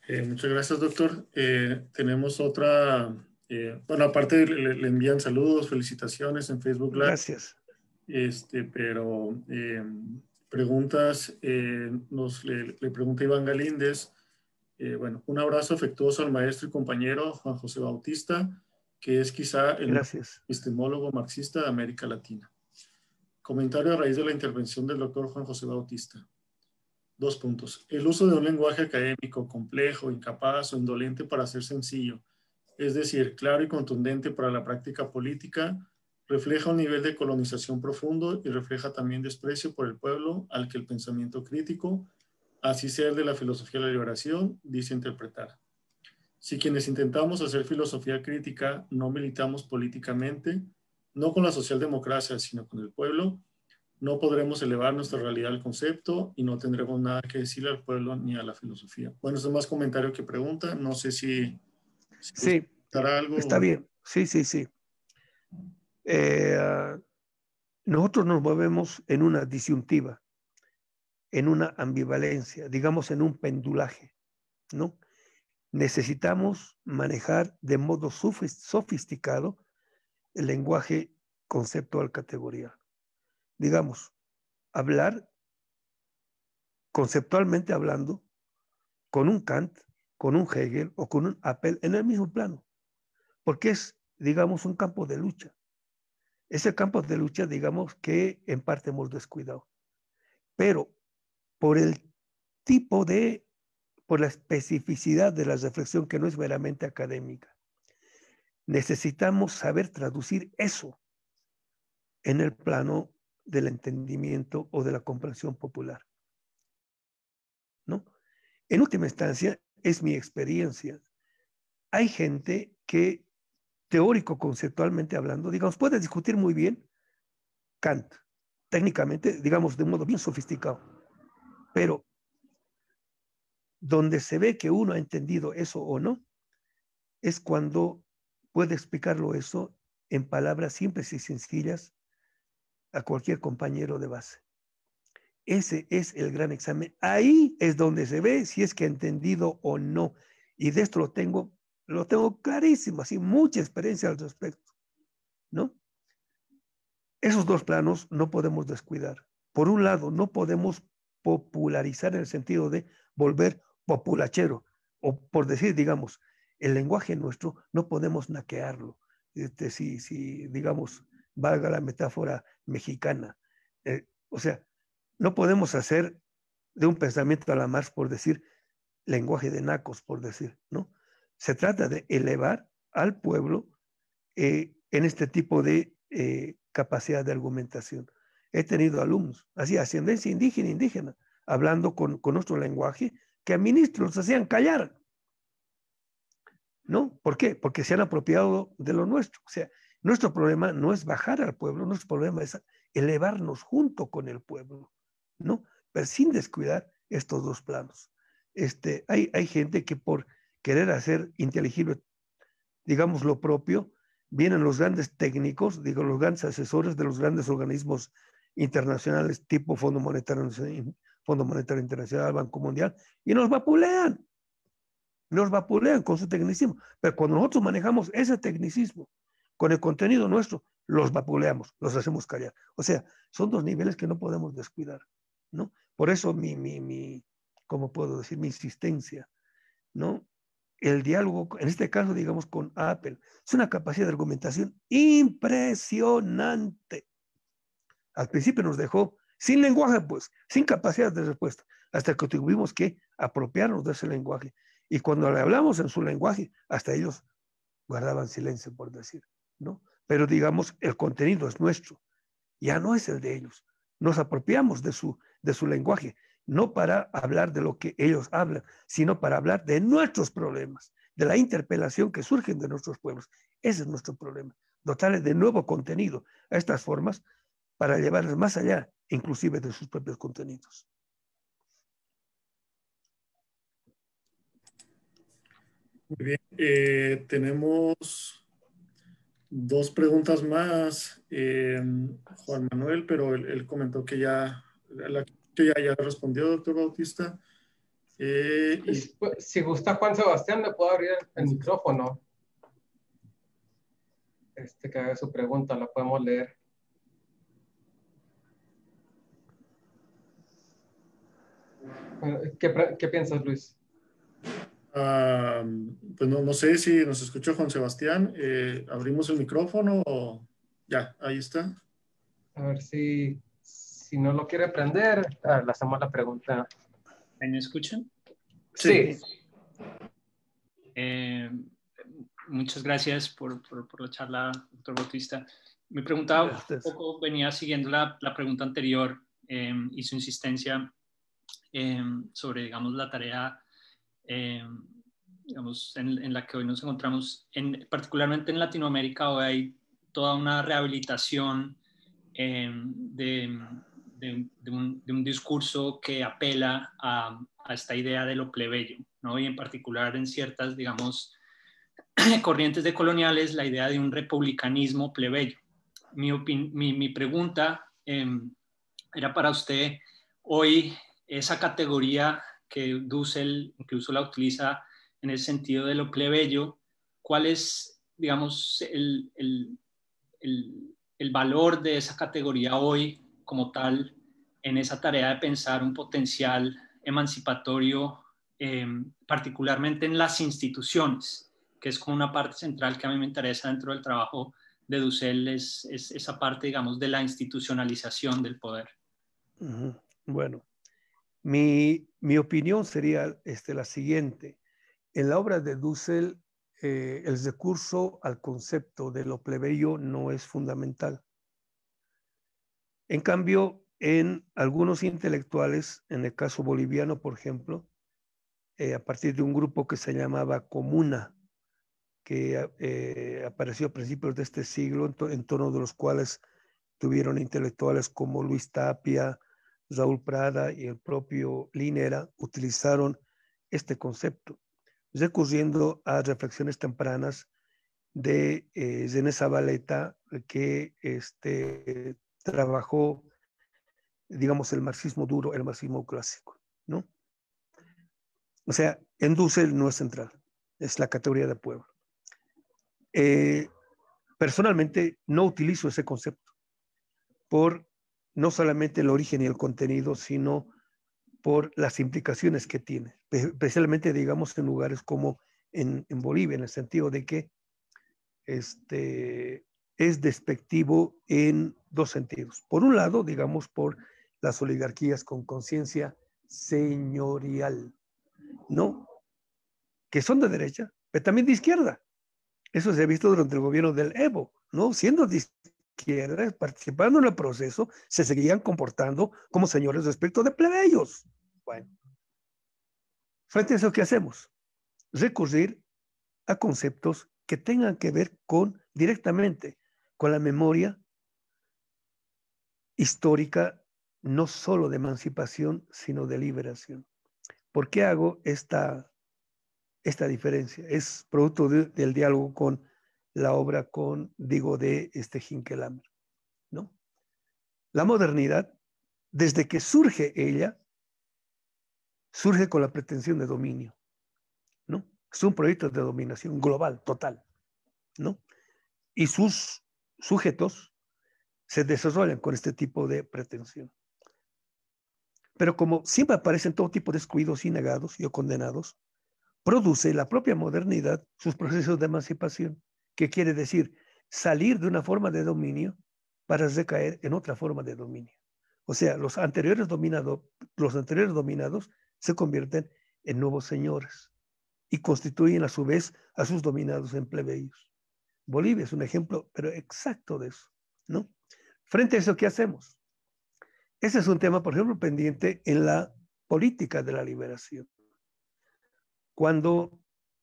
Eh, muchas gracias, doctor. Eh, tenemos otra eh, bueno, aparte le, envían saludos, felicitaciones en Facebook Live. Gracias. Este, pero eh, preguntas, eh, nos le, pregunta Iván Galíndez. bueno, un abrazo afectuoso al maestro y compañero Juan José Bautista, que es quizá el epistemólogo marxista de América Latina. Comentario a raíz de la intervención del doctor Juan José Bautista. Dos puntos. El uso de un lenguaje académico complejo, incapaz o indolente para ser sencillo es decir, claro y contundente para la práctica política, refleja un nivel de colonización profundo y refleja también desprecio por el pueblo al que el pensamiento crítico, así sea de la filosofía de la liberación, dice interpretar. Si quienes intentamos hacer filosofía crítica no militamos políticamente, no con la socialdemocracia, sino con el pueblo, no podremos elevar nuestra realidad al concepto y no tendremos nada que decirle al pueblo ni a la filosofía. Bueno, es más comentario que pregunta. No sé si sí. Algo? Está bien, sí, sí, sí. Eh, nosotros nos movemos en una disyuntiva, en una ambivalencia, digamos en un pendulaje, ¿no? Necesitamos manejar de modo sofisticado el lenguaje conceptual categoría. Digamos, hablar, conceptualmente hablando, con un Kant con un Hegel o con un Appel en el mismo plano, porque es, digamos, un campo de lucha. Ese campo de lucha, digamos, que en parte hemos descuidado. Pero por el tipo de, por la especificidad de la reflexión que no es meramente académica, necesitamos saber traducir eso en el plano del entendimiento o de la comprensión popular. ¿No? En última instancia, es mi experiencia. Hay gente que, teórico conceptualmente hablando, digamos, puede discutir muy bien Kant, técnicamente, digamos, de modo bien sofisticado, pero donde se ve que uno ha entendido eso o no, es cuando puede explicarlo eso en palabras simples y sencillas a cualquier compañero de base. Ese es el gran examen. Ahí es donde se ve si es que ha entendido o no. Y de esto lo tengo, lo tengo clarísimo, así mucha experiencia al respecto. ¿No? Esos dos planos no podemos descuidar. Por un lado, no podemos popularizar en el sentido de volver populachero, o por decir, digamos, el lenguaje nuestro no podemos naquearlo. Este, si, si, digamos, valga la metáfora mexicana. Eh, o sea, no podemos hacer de un pensamiento a la Marx por decir lenguaje de nacos, por decir, ¿no? Se trata de elevar al pueblo eh, en este tipo de eh, capacidad de argumentación. He tenido alumnos, así, ascendencia indígena, indígena, hablando con, nuestro lenguaje, que a ministros hacían callar. ¿No? ¿Por qué? Porque se han apropiado de lo nuestro. O sea, nuestro problema no es bajar al pueblo, nuestro problema es elevarnos junto con el pueblo. Pero sin descuidar estos dos planos. Este, hay, hay gente que por querer hacer inteligible, digamos, lo propio, vienen los grandes técnicos, digo, los grandes asesores de los grandes organismos internacionales tipo Fondo Monetario, Fondo Monetario Internacional, Banco Mundial, y nos vapulean. Nos vapulean con su tecnicismo. Pero cuando nosotros manejamos ese tecnicismo con el contenido nuestro, los vapuleamos, los hacemos callar. O sea, son dos niveles que no podemos descuidar. Por eso mi, mi, ¿cómo puedo decir? Mi insistencia, ¿no? El diálogo, en este caso, digamos, con Apple, es una capacidad de argumentación impresionante. Al principio nos dejó sin lenguaje, pues, sin capacidad de respuesta, hasta que tuvimos que apropiarnos de ese lenguaje. Y cuando le hablamos en su lenguaje, hasta ellos guardaban silencio, por decir, ¿no? Pero digamos, el contenido es nuestro, ya no es el de ellos. Nos apropiamos de su de su lenguaje, no para hablar de lo que ellos hablan, sino para hablar de nuestros problemas, de la interpelación que surgen de nuestros pueblos. Ese es nuestro problema, dotarles de nuevo contenido a estas formas para llevarlas más allá, inclusive de sus propios contenidos. Muy bien, eh, tenemos dos preguntas más, eh, Juan Manuel, pero él comentó que ya la que ya, ya respondió, doctor Bautista. Eh, pues, si gusta Juan Sebastián, le puedo abrir el micrófono. Este que haga su pregunta, la podemos leer. ¿Qué, piensas, Luis? Ah, pues no, sé si nos escuchó Juan Sebastián. Eh, ¿Abrimos el micrófono o... Ya, ahí está. A ver si si no lo quiere aprender, ah, le hacemos la pregunta. ¿Me escuchan? Sí. Eh, muchas gracias por, por, la charla, doctor Bautista. Me preguntaba un poco, venía siguiendo la, la pregunta anterior em, y su insistencia em, sobre, digamos, la tarea, em, digamos, en, en, la que hoy nos encontramos, en, particularmente en Latinoamérica, hoy hay toda una rehabilitación de de, un, discurso que apela a, esta idea de lo plebeyo, ¿no? y en particular en ciertas, digamos, corrientes de coloniales, la idea de un republicanismo plebeyo. Mi, mi, pregunta em, era para usted hoy esa categoría que Dussel incluso la utiliza en el sentido de lo plebeyo, ¿cuál es, digamos, el, el, el, el valor de esa categoría hoy como tal en esa tarea de pensar un potencial emancipatorio, em, particularmente en las instituciones, que es como una parte central que a mí me interesa dentro del trabajo de Dussel, es, esa parte, digamos, de la institucionalización del poder. Bueno, mi, opinión sería este, la siguiente. En la obra de Dussel, eh, el recurso al concepto de lo plebeyo no es fundamental. En cambio, en algunos intelectuales, en el caso boliviano, por ejemplo, eh, a partir de un grupo que se llamaba Comuna, que eh, apareció a principios de este siglo, en, torno de los cuales tuvieron intelectuales como Luis Tapia, Raúl Prada y el propio Linera, utilizaron este concepto, recurriendo a reflexiones tempranas de eh, René que este, trabajó, digamos, el marxismo duro, el marxismo clásico, ¿no? O sea, en Dussel no es central, es la categoría de pueblo. Eh, personalmente no utilizo ese concepto por no solamente el origen y el contenido, sino por las implicaciones que tiene, especialmente, digamos, en lugares como en, en Bolivia, en el sentido de que este, es despectivo en dos sentidos. Por un lado, digamos, por las oligarquías con conciencia señorial, ¿no? Que son de derecha, pero también de izquierda. Eso se ha visto durante el gobierno del Evo, ¿no? Siendo de izquierda, participando en el proceso, se seguían comportando como señores respecto de plebeyos. Bueno, frente a eso, ¿qué hacemos? Recurrir a conceptos que tengan que ver con directamente con la memoria histórica no solo de emancipación, sino de liberación. ¿Por qué hago esta, esta diferencia? Es producto del diálogo con la obra con, digo, de este ¿no? La modernidad, desde que surge ella, surge con la pretensión de dominio, ¿no? Es un proyecto de dominación global, total, ¿no? Y sus sujetos se desarrollan con este tipo de pretensión. Pero como siempre aparecen todo tipo de descuidos, y negados y o condenados, produce la propia modernidad sus procesos de emancipación, que quiere decir salir de una forma de dominio para recaer en otra forma de dominio. O sea, los anteriores, los anteriores dominados se convierten en nuevos señores y constituyen a su vez a sus dominados en plebeyos. Bolivia es un ejemplo, pero exacto de eso, ¿no? Frente a eso, ¿qué hacemos? Ese es un tema, por ejemplo, pendiente en la política de la liberación. Cuando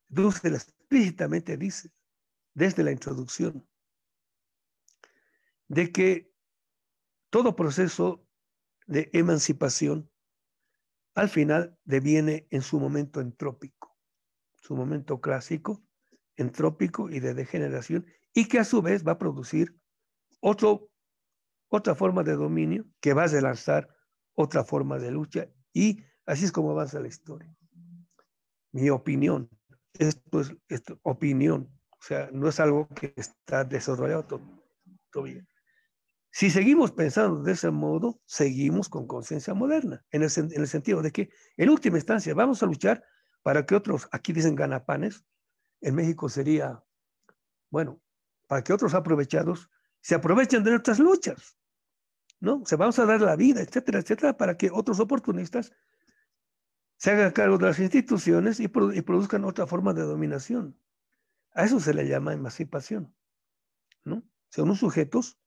Dussel explícitamente dice, desde la introducción, de que todo proceso de emancipación al final deviene en su momento entrópico, su momento clásico, entrópico y de degeneración y que a su vez va a producir otro, otra forma de dominio que va a lanzar otra forma de lucha y así es como avanza la historia. Mi opinión, esto es, opinión, o sea, no es algo que está desarrollado todavía. Si seguimos pensando de ese modo, seguimos con conciencia moderna, en el sentido de que, en última instancia, vamos a luchar para que otros, aquí dicen ganapanes, en México sería, bueno, para que otros aprovechados se aprovechen de nuestras luchas, ¿no? Se vamos a dar la vida, etcétera, etcétera, para que otros oportunistas se hagan cargo de las instituciones y, produzcan otra forma de dominación. A eso se le llama emancipación, ¿no? Son unos sujetos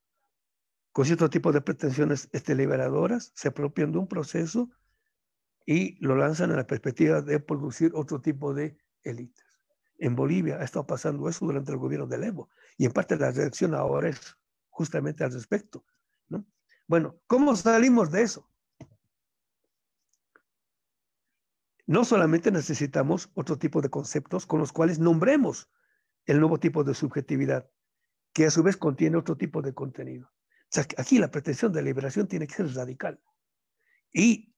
con cierto tipo de pretensiones este, liberadoras, se apropian de un proceso y lo lanzan en la perspectiva de producir otro tipo de élite en Bolivia ha estado pasando eso durante el gobierno de Evo. Y en parte la reacción ahora es justamente al respecto. Bueno, ¿cómo salimos de eso? No solamente necesitamos otro tipo de conceptos con los cuales nombremos el nuevo tipo de subjetividad, que a su vez contiene otro tipo de contenido. aquí la pretensión de liberación tiene que ser radical. Y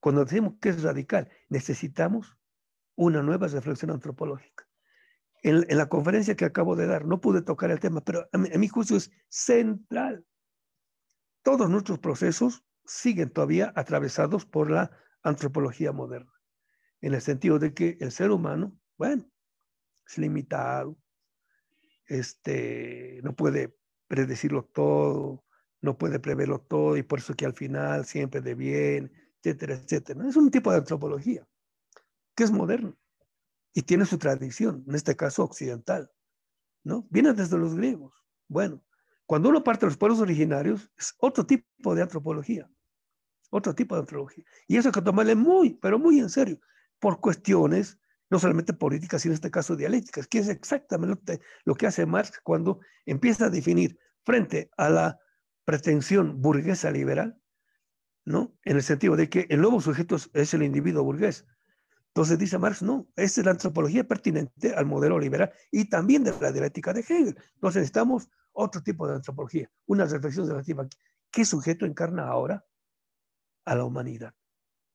cuando decimos que es radical, necesitamos una nueva reflexión antropológica. En, la conferencia que acabo de dar no pude tocar el tema, pero a mi, juicio es central. Todos nuestros procesos siguen todavía atravesados por la antropología moderna, en el sentido de que el ser humano, bueno, es limitado, este, no puede predecirlo todo, no puede preverlo todo, y por eso que al final siempre de bien, etcétera, etcétera. Es un tipo de antropología que es moderno y tiene su tradición, en este caso occidental, ¿no? Viene desde los griegos. Bueno, cuando uno parte de los pueblos originarios, es otro tipo de antropología, otro tipo de antropología. Y eso hay que tomarle muy, pero muy en serio, por cuestiones no solamente políticas, sino en este caso dialécticas, que es exactamente lo que hace Marx cuando empieza a definir frente a la pretensión burguesa liberal, ¿no? En el sentido de que el nuevo sujeto es el individuo burgués, entonces dice Marx, no, esa es la antropología pertinente al modelo liberal y también de la dialéctica de Hegel. Entonces necesitamos otro tipo de antropología, una reflexión relativa. ¿Qué sujeto encarna ahora a la humanidad?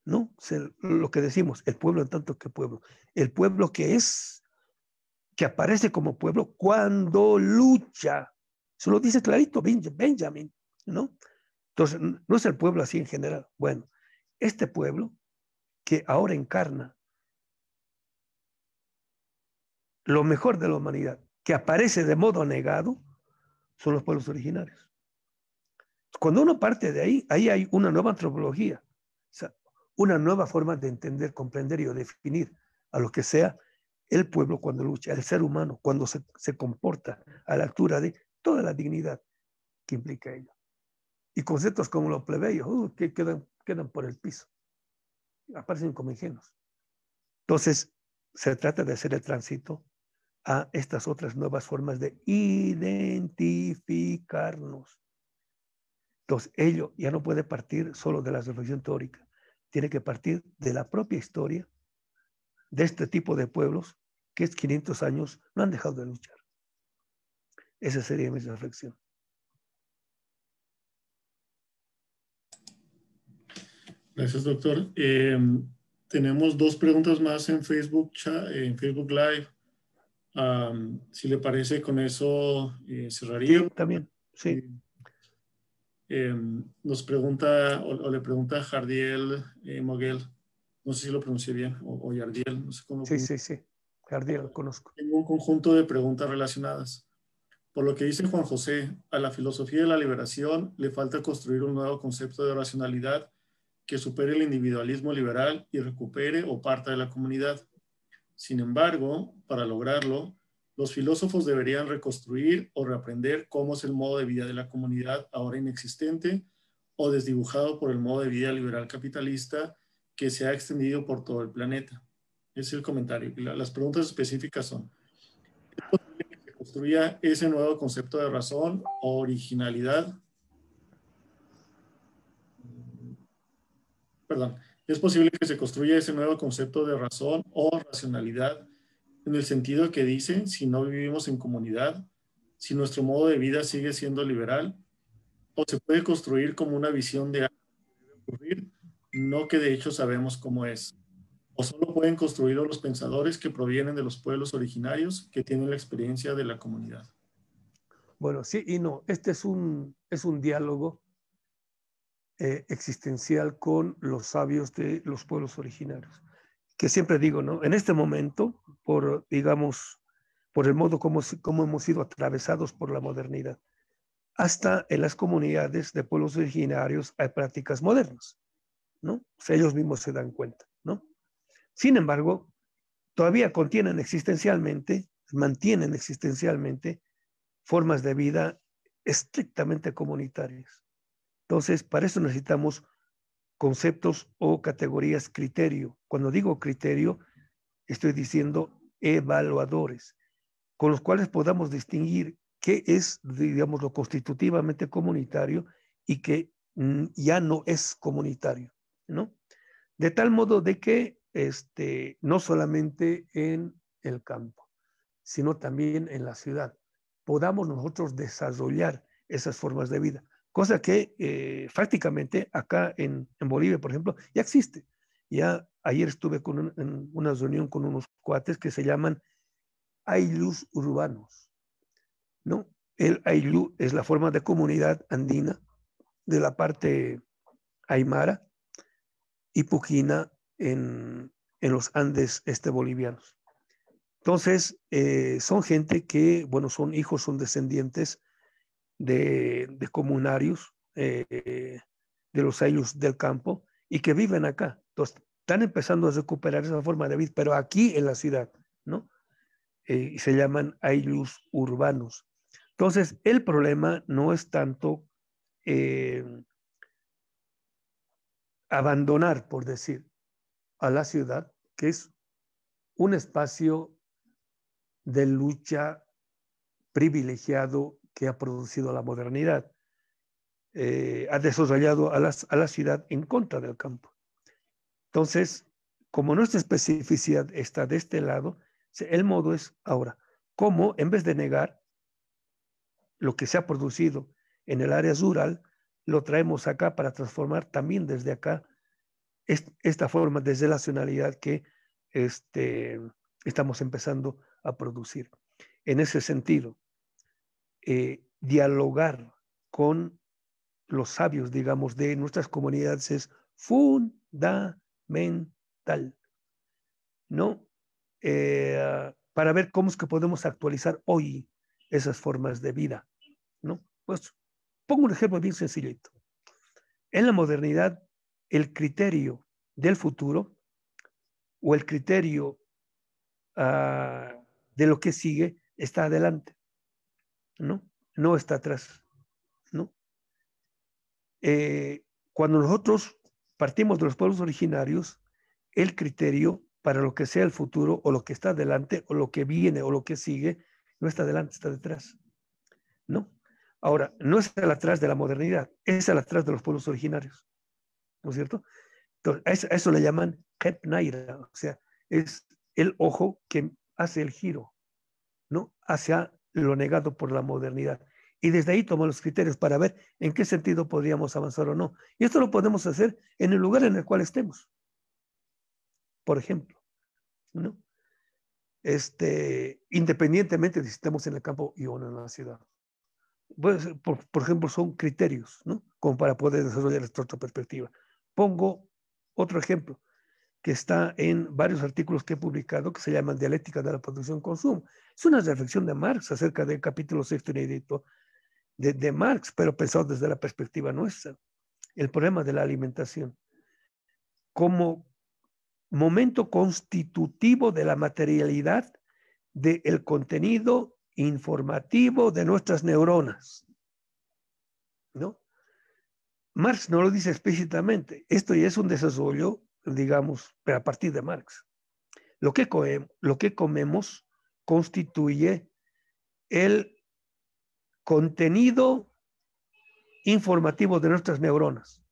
¿No? lo que decimos, el pueblo en tanto que pueblo. El pueblo que es, que aparece como pueblo cuando lucha. Eso lo dice clarito Benjamin, ¿no? Entonces, no es el pueblo así en general. Bueno, este pueblo que ahora encarna lo mejor de la humanidad, que aparece de modo negado, son los pueblos originarios. Cuando uno parte de ahí, ahí hay una nueva antropología, una nueva forma de entender, comprender y definir a lo que sea el pueblo cuando lucha, el ser humano cuando se, comporta a la altura de toda la dignidad que implica ello. Y conceptos como los plebeyos, uh, que quedan, quedan por el piso, aparecen como ingenuos. Entonces, se trata de hacer el tránsito a estas otras nuevas formas de identificarnos. Entonces, ello ya no puede partir solo de la reflexión teórica, tiene que partir de la propia historia de este tipo de pueblos que es 500 años no han dejado de luchar. Esa sería mi reflexión. Gracias, doctor. Em, tenemos dos preguntas más en Facebook, en Facebook Live si le parece, con eso eh, cerraría. también, sí. Eh, em, nos pregunta, o, le pregunta Jardiel eh, Moguel, no sé si lo pronuncié bien, o, Jardiel, no sé cómo. Sí, sí, sí, Jardiel, lo conozco. Tengo un conjunto de preguntas relacionadas. Por lo que dice Juan José, a la filosofía de la liberación le falta construir un nuevo concepto de racionalidad que supere el individualismo liberal y recupere o parta de la comunidad. Sin embargo, para lograrlo, los filósofos deberían reconstruir o reaprender cómo es el modo de vida de la comunidad ahora inexistente o desdibujado por el modo de vida liberal capitalista que se ha extendido por todo el planeta. Es el comentario. Las preguntas específicas son, ¿es posible que se construya ese nuevo concepto de razón o originalidad? Perdón es posible que se construya ese nuevo concepto de razón o racionalidad en el sentido que dicen, si no vivimos en comunidad, si nuestro modo de vida sigue siendo liberal, o se puede construir como una visión de algo que debe ocurrir, no que de hecho sabemos cómo es. O solo pueden construirlo los pensadores que provienen de los pueblos originarios que tienen la experiencia de la comunidad. Bueno, sí y no. Este es un, es un diálogo eh, existencial con los sabios de los pueblos originarios. Que siempre digo, ¿no? En este momento, por, digamos, por el modo como, como hemos sido atravesados por la modernidad, hasta en las comunidades de pueblos originarios hay prácticas modernas, ¿no? O ellos mismos se dan cuenta, ¿no? Sin embargo, todavía contienen existencialmente, mantienen existencialmente formas de vida estrictamente comunitarias. Entonces, para eso necesitamos conceptos o categorías criterio. Cuando digo criterio, estoy diciendo evaluadores, con los cuales podamos distinguir qué es, digamos, lo constitutivamente comunitario y qué mm, ya no es comunitario, ¿no? De tal modo de que este, no solamente en el campo, sino también en la ciudad, podamos nosotros desarrollar esas formas de vida cosa que eh, prácticamente acá en, Bolivia, por ejemplo, ya existe. Ya ayer estuve en una reunión con unos cuates que se llaman Ailus urbanos, ¿no? El Ailú es la forma de comunidad andina de la parte aymara y pujina en, los Andes este bolivianos. Entonces, eh, son gente que, bueno, son hijos, son descendientes de, comunarios eh, de los ayllus del campo y que viven acá. Entonces, están empezando a recuperar esa forma de vida, pero aquí en la ciudad, ¿no? Eh, se llaman ayllus urbanos. Entonces, el problema no es tanto eh, abandonar, por decir, a la ciudad, que es un espacio de lucha privilegiado que ha producido la modernidad. Eh, ha desarrollado a, la ciudad en contra del campo. Entonces, como nuestra especificidad está de este lado, el modo es ahora, cómo en vez de negar lo que se ha producido en el área rural, lo traemos acá para transformar también desde acá esta forma de relacionalidad que este, estamos empezando a producir. En ese sentido, eh, dialogar con los sabios, digamos, de nuestras comunidades es fundamental, ¿no? Eh, para ver cómo es que podemos actualizar hoy esas formas de vida, ¿no? Pues pongo un ejemplo bien sencillito. En la modernidad, el criterio del futuro o el criterio ah, de lo que sigue está adelante. ¿no? No está atrás, ¿no? Eh, cuando nosotros partimos de los pueblos originarios, el criterio para lo que sea el futuro o lo que está adelante o lo que viene o lo que sigue, no está adelante, está detrás, ¿no? Ahora, no es atrás de la modernidad, es al atrás de los pueblos originarios, ¿no es cierto? Entonces, a eso, le llaman Het o sea, es el ojo que hace el giro, ¿no? Hacia lo negado por la modernidad. Y desde ahí toma los criterios para ver en qué sentido podríamos avanzar o no. Y esto lo podemos hacer en el lugar en el cual estemos. Por ejemplo, ¿no? Este, independientemente de si estemos en el campo y o en la ciudad. Pues, por, ejemplo, son criterios, ¿no? Como para poder desarrollar esta otra perspectiva. Pongo otro ejemplo que está en varios artículos que he publicado que se llaman Dialéctica de la Producción-Consumo. Es una reflexión de Marx acerca del capítulo sexto inédito de, de Marx, pero pensado desde la perspectiva nuestra. El problema de la alimentación como momento constitutivo de la materialidad, del contenido informativo de nuestras neuronas. ¿No? Marx no lo dice explícitamente. Esto ya es un desarrollo, digamos, pero a partir de Marx. Lo que, lo que comemos constituye el contenido informativo de nuestras neuronas.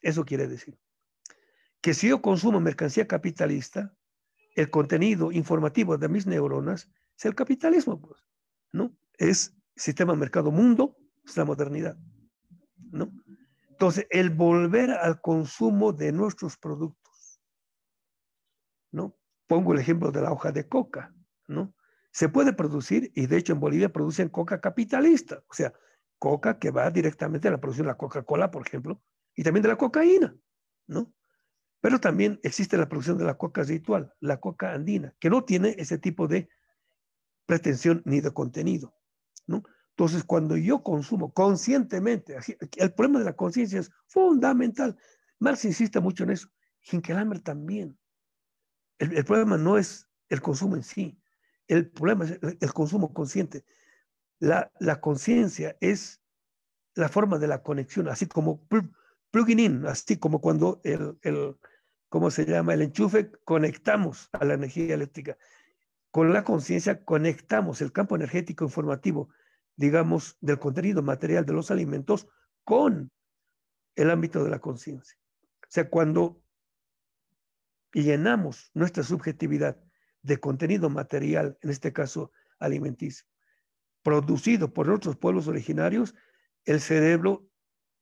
Eso quiere decir que si yo consumo mercancía capitalista, el contenido informativo de mis neuronas es el capitalismo, pues, ¿no? Es sistema mercado mundo, es la modernidad, ¿no? Entonces, el volver al consumo de nuestros productos, ¿no? Pongo el ejemplo de la hoja de coca. ¿no? Se puede producir, y de hecho en Bolivia producen coca capitalista, o sea, coca que va directamente a la producción de la Coca-Cola, por ejemplo, y también de la cocaína, ¿no? Pero también existe la producción de la coca ritual, la coca andina, que no tiene ese tipo de pretensión ni de contenido, ¿no? Entonces, cuando yo consumo conscientemente, el problema de la conciencia es fundamental. Marx insiste mucho en eso, Hinkelhammer también. el, problema no es el consumo en sí, el problema es el consumo consciente. La, conciencia es la forma de la conexión, así como plug in, así como cuando el, el, ¿cómo se llama? El enchufe, conectamos a la energía eléctrica. Con la conciencia conectamos el campo energético informativo, digamos, del contenido material de los alimentos con el ámbito de la conciencia. O sea, cuando llenamos nuestra subjetividad de contenido material, en este caso alimenticio, producido por otros pueblos originarios, el cerebro,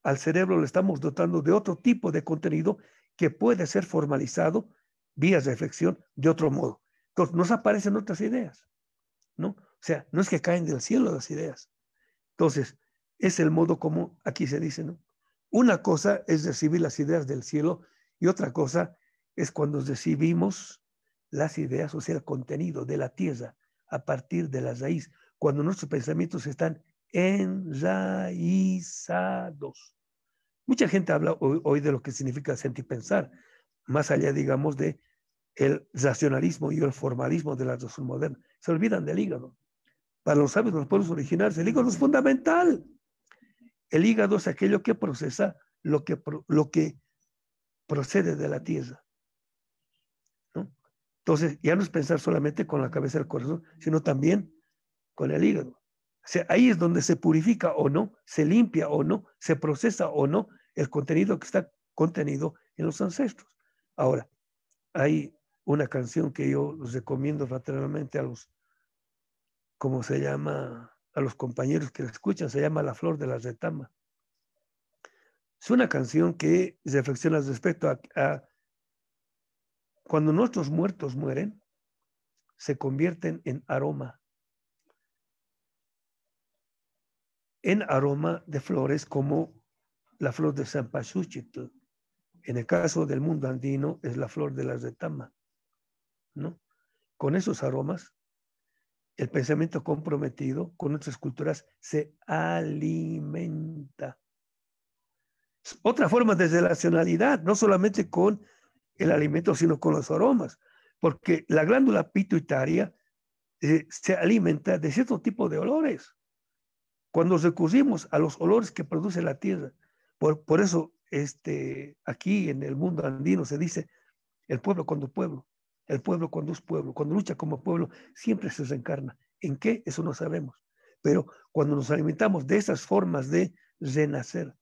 al cerebro le estamos dotando de otro tipo de contenido que puede ser formalizado vía reflexión de otro modo. Entonces, nos aparecen otras ideas, ¿no? O sea, no es que caen del cielo las ideas. Entonces, es el modo como aquí se dice, ¿no? Una cosa es recibir las ideas del cielo y otra cosa es cuando recibimos las ideas, o sea, el contenido de la tierra a partir de la raíz, cuando nuestros pensamientos están enraizados. Mucha gente habla hoy, de lo que significa sentir pensar, más allá, digamos, de el racionalismo y el formalismo de la razón moderna. Se olvidan del hígado. Para los sabios de los pueblos originarios, el hígado es fundamental. El hígado es aquello que procesa lo que, lo que procede de la tierra. Entonces, ya no es pensar solamente con la cabeza del corazón, sino también con el hígado. O sea, ahí es donde se purifica o no, se limpia o no, se procesa o no el contenido que está contenido en los ancestros. Ahora, hay una canción que yo les recomiendo fraternalmente a los, ¿cómo se llama? A los compañeros que la escuchan, se llama La Flor de la Retama. Es una canción que reflexiona respecto a cuando nuestros muertos mueren, se convierten en aroma. En aroma de flores como la flor de San Pachuchito. En el caso del mundo andino es la flor de la retama. ¿no? Con esos aromas, el pensamiento comprometido con nuestras culturas se alimenta. otra forma de relacionalidad, no solamente con el alimento, sino con los aromas, porque la glándula pituitaria eh, se alimenta de cierto tipo de olores. Cuando recurrimos a los olores que produce la tierra, por, por eso este, aquí en el mundo andino se dice el pueblo cuando pueblo, el pueblo cuando es pueblo, cuando lucha como pueblo, siempre se desencarna, ¿En qué? Eso no sabemos. Pero cuando nos alimentamos de esas formas de renacer,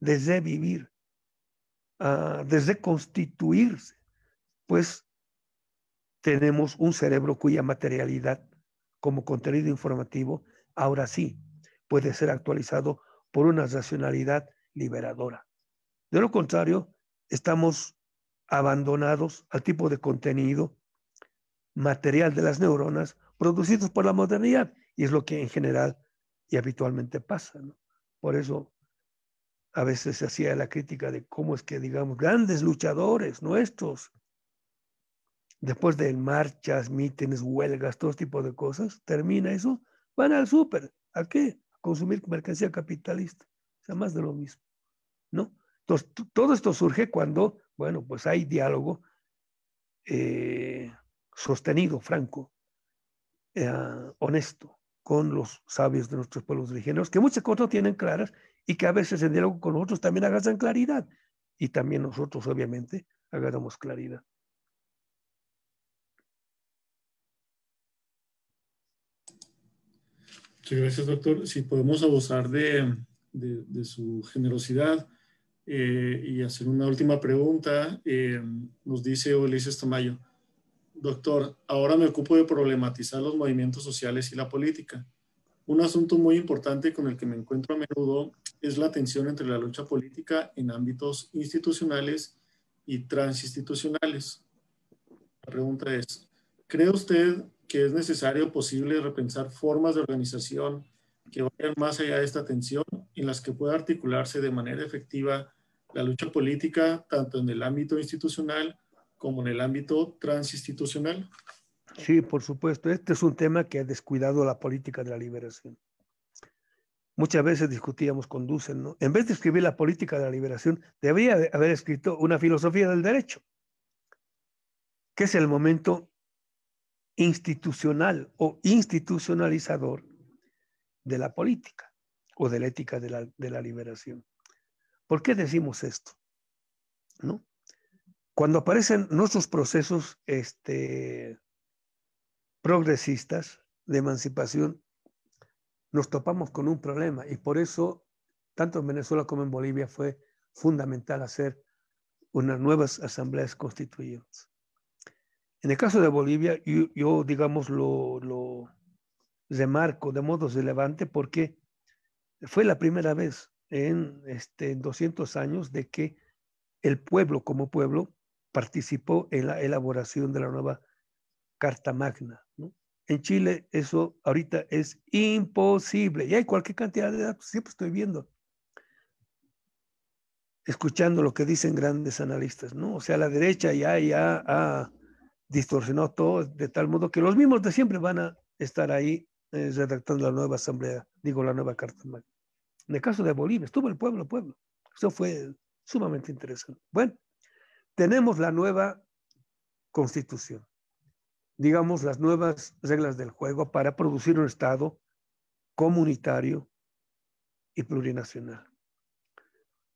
de revivir, Ah, desde constituirse, pues tenemos un cerebro cuya materialidad como contenido informativo ahora sí puede ser actualizado por una racionalidad liberadora. De lo contrario, estamos abandonados al tipo de contenido material de las neuronas producidos por la modernidad y es lo que en general y habitualmente pasa. Por eso a veces se hacía la crítica de cómo es que, digamos, grandes luchadores nuestros, después de marchas, mítines, huelgas, todo tipo de cosas, termina eso, van al súper. ¿A qué? A consumir mercancía capitalista. O sea, más de lo mismo. ¿No? Entonces, todo esto surge cuando, bueno, pues hay diálogo eh, sostenido, franco, eh, honesto con los sabios de nuestros pueblos originarios, que muchas cosas tienen claras y que a veces en diálogo con nosotros también agarran claridad. Y también nosotros, obviamente, agarramos claridad. Muchas gracias, doctor. Si podemos abusar de, su generosidad eh, y hacer una última pregunta, eh, nos dice Ulises Tamayo. Doctor, ahora me ocupo de problematizar los movimientos sociales y la política. Un asunto muy importante con el que me encuentro a menudo es la tensión entre la lucha política en ámbitos institucionales y transinstitucionales. La pregunta es, ¿cree usted que es necesario, o posible repensar formas de organización que vayan más allá de esta tensión, en las que pueda articularse de manera efectiva la lucha política, tanto en el ámbito institucional como en el ámbito transinstitucional. Sí, por supuesto. Este es un tema que ha descuidado la política de la liberación. Muchas veces discutíamos con ¿no? En vez de escribir la política de la liberación, debería haber escrito una filosofía del derecho, que es el momento institucional o institucionalizador de la política o de la ética de la, de la liberación. ¿Por qué decimos esto? ¿No? Cuando aparecen nuestros procesos este, progresistas de emancipación, nos topamos con un problema y por eso, tanto en Venezuela como en Bolivia, fue fundamental hacer unas nuevas asambleas constituyentes. En el caso de Bolivia, yo, digamos, lo, remarco de modo relevante porque fue la primera vez en 200 este, años de que el pueblo como pueblo participó en la elaboración de la nueva Carta Magna. En Chile eso ahorita es imposible. Y hay cualquier cantidad de datos, siempre estoy viendo, escuchando lo que dicen grandes analistas. ¿no? O sea, la derecha ya, ya ha distorsionado todo de tal modo que los mismos de siempre van a estar ahí eh, redactando la nueva asamblea, digo, la nueva Carta Magna. En el caso de Bolivia, estuvo el pueblo, pueblo. Eso fue sumamente interesante. Bueno tenemos la nueva constitución, digamos las nuevas reglas del juego para producir un Estado comunitario y plurinacional.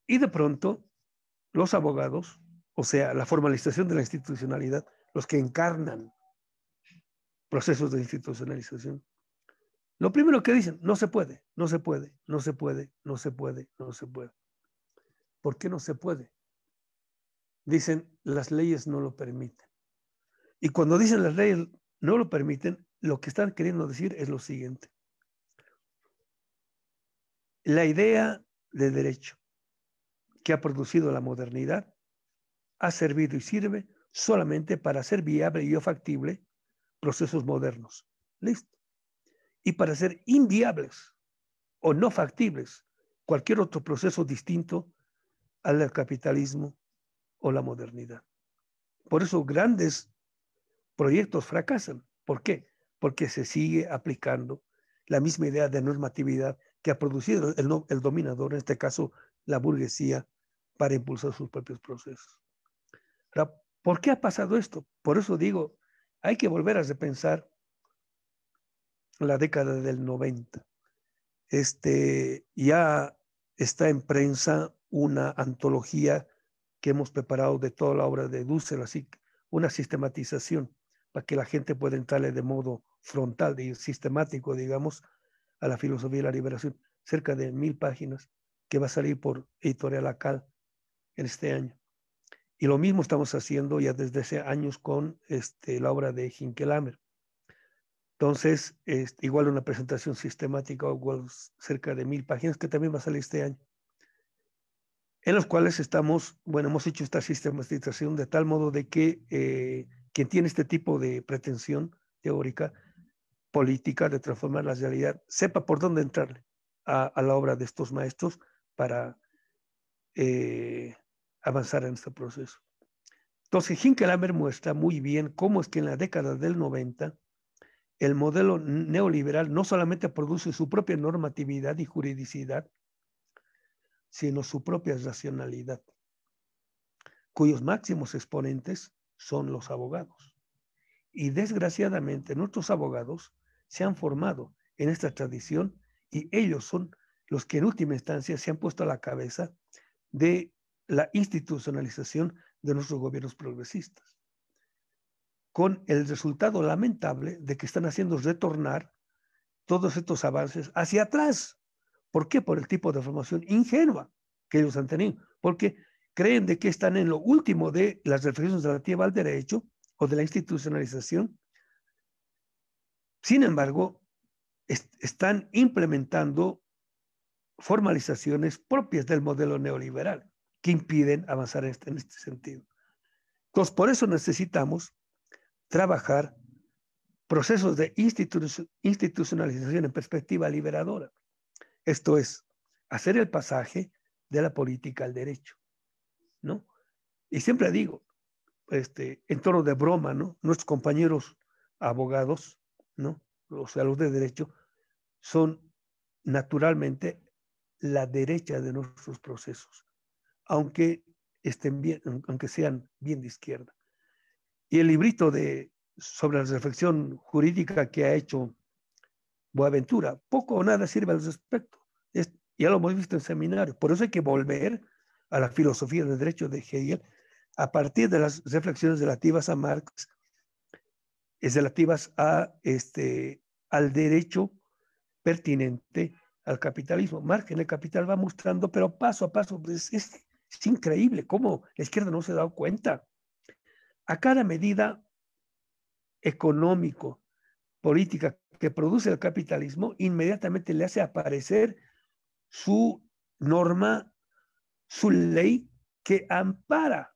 Y de pronto, los abogados, o sea, la formalización de la institucionalidad, los que encarnan procesos de institucionalización, lo primero que dicen, no se puede, no se puede, no se puede, no se puede, no se puede. ¿Por qué no se puede? dicen las leyes no lo permiten. Y cuando dicen las leyes no lo permiten, lo que están queriendo decir es lo siguiente. La idea de derecho que ha producido la modernidad ha servido y sirve solamente para hacer viable y factible procesos modernos. Listo. Y para hacer inviables o no factibles cualquier otro proceso distinto al del capitalismo o la modernidad. Por eso grandes proyectos fracasan. ¿Por qué? Porque se sigue aplicando la misma idea de normatividad que ha producido el, dominador, en este caso la burguesía, para impulsar sus propios procesos. ¿Por qué ha pasado esto? Por eso digo, hay que volver a repensar la década del 90. Este, ya está en prensa una antología que hemos preparado de toda la obra de Dussel, así una sistematización para que la gente pueda entrarle de modo frontal y sistemático, digamos, a la filosofía de la liberación, cerca de mil páginas que va a salir por Editorial Acal en este año. Y lo mismo estamos haciendo ya desde hace años con este, la obra de Hinkelamer. Entonces, este, igual una presentación sistemática, igual cerca de mil páginas, que también va a salir este año en los cuales estamos, bueno, hemos hecho esta sistematización de tal modo de que eh, quien tiene este tipo de pretensión teórica, política, de transformar la realidad, sepa por dónde entrar a, la obra de estos maestros para eh, avanzar en este proceso. Entonces, Hinkelhammer muestra muy bien cómo es que en la década del 90 el modelo neoliberal no solamente produce su propia normatividad y juridicidad, sino su propia racionalidad, cuyos máximos exponentes son los abogados. Y desgraciadamente nuestros abogados se han formado en esta tradición y ellos son los que en última instancia se han puesto a la cabeza de la institucionalización de nuestros gobiernos progresistas, con el resultado lamentable de que están haciendo retornar todos estos avances hacia atrás, ¿Por qué? Por el tipo de formación ingenua que ellos han tenido. Porque creen de que están en lo último de las reflexiones relativas al derecho o de la institucionalización. Sin embargo, están implementando formalizaciones propias del modelo neoliberal que impiden avanzar en este, este sentido. Entonces, por eso necesitamos trabajar procesos de institucionalización en perspectiva liberadora. Esto es, hacer el pasaje de la política al derecho, ¿no? Y siempre digo, este, en tono de broma, ¿no? Nuestros compañeros abogados, ¿no? O sea, los de derecho, son naturalmente la derecha de nuestros procesos, aunque, estén bien, aunque sean bien de izquierda. Y el librito de, sobre la reflexión jurídica que ha hecho Boaventura. Poco o nada sirve al respecto. ya lo hemos visto en seminario. Por eso hay que volver a la filosofía del derecho de Hegel a partir de las reflexiones relativas a Marx, es relativas a, este, al derecho pertinente al capitalismo. Marx en el capital va mostrando, pero paso a paso, pues, es, es increíble cómo la izquierda no se ha dado cuenta. A cada medida económico, política que produce el capitalismo inmediatamente le hace aparecer su norma, su ley que ampara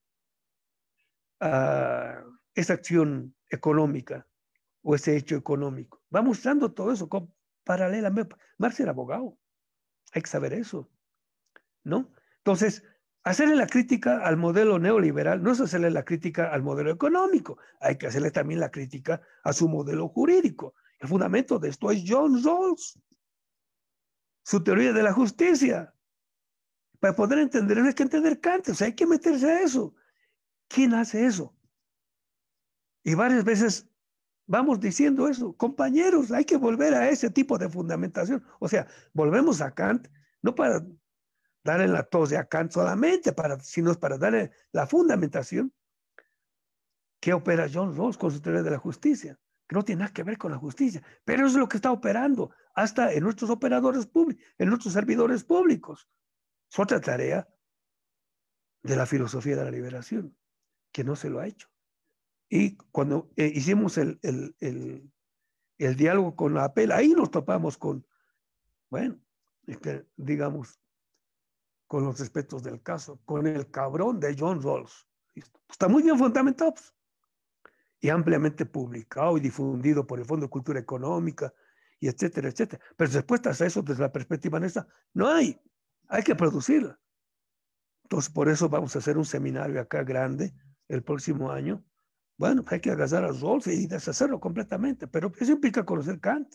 ah, esa acción económica o ese hecho económico. Va mostrando todo eso con, paralelamente. Marx era abogado, hay que saber eso, ¿no? Entonces, hacerle la crítica al modelo neoliberal no es hacerle la crítica al modelo económico, hay que hacerle también la crítica a su modelo jurídico. El fundamento de esto es John Rawls, su teoría de la justicia. Para poder entender hay que entender Kant, o sea, hay que meterse a eso. ¿Quién hace eso? Y varias veces vamos diciendo eso, compañeros, hay que volver a ese tipo de fundamentación. O sea, volvemos a Kant, no para darle la tos a Kant solamente, sino para darle la fundamentación que opera John Rawls con su teoría de la justicia que no tiene nada que ver con la justicia, pero eso es lo que está operando hasta en nuestros operadores públicos, en nuestros servidores públicos. Es otra tarea de la filosofía de la liberación, que no se lo ha hecho. Y cuando eh, hicimos el, diálogo con la APEL, ahí nos topamos con, bueno, digamos, con los respetos del caso, con el cabrón de John Rawls. Está muy bien fundamentado. Pues y ampliamente publicado y difundido por el Fondo de Cultura Económica, y etcétera, etcétera. Pero respuestas a eso desde la perspectiva nuestra, no hay. Hay que producirla. Entonces, por eso vamos a hacer un seminario acá grande el próximo año. Bueno, hay que agarrar a Rawls y deshacerlo completamente, pero eso implica conocer Kant.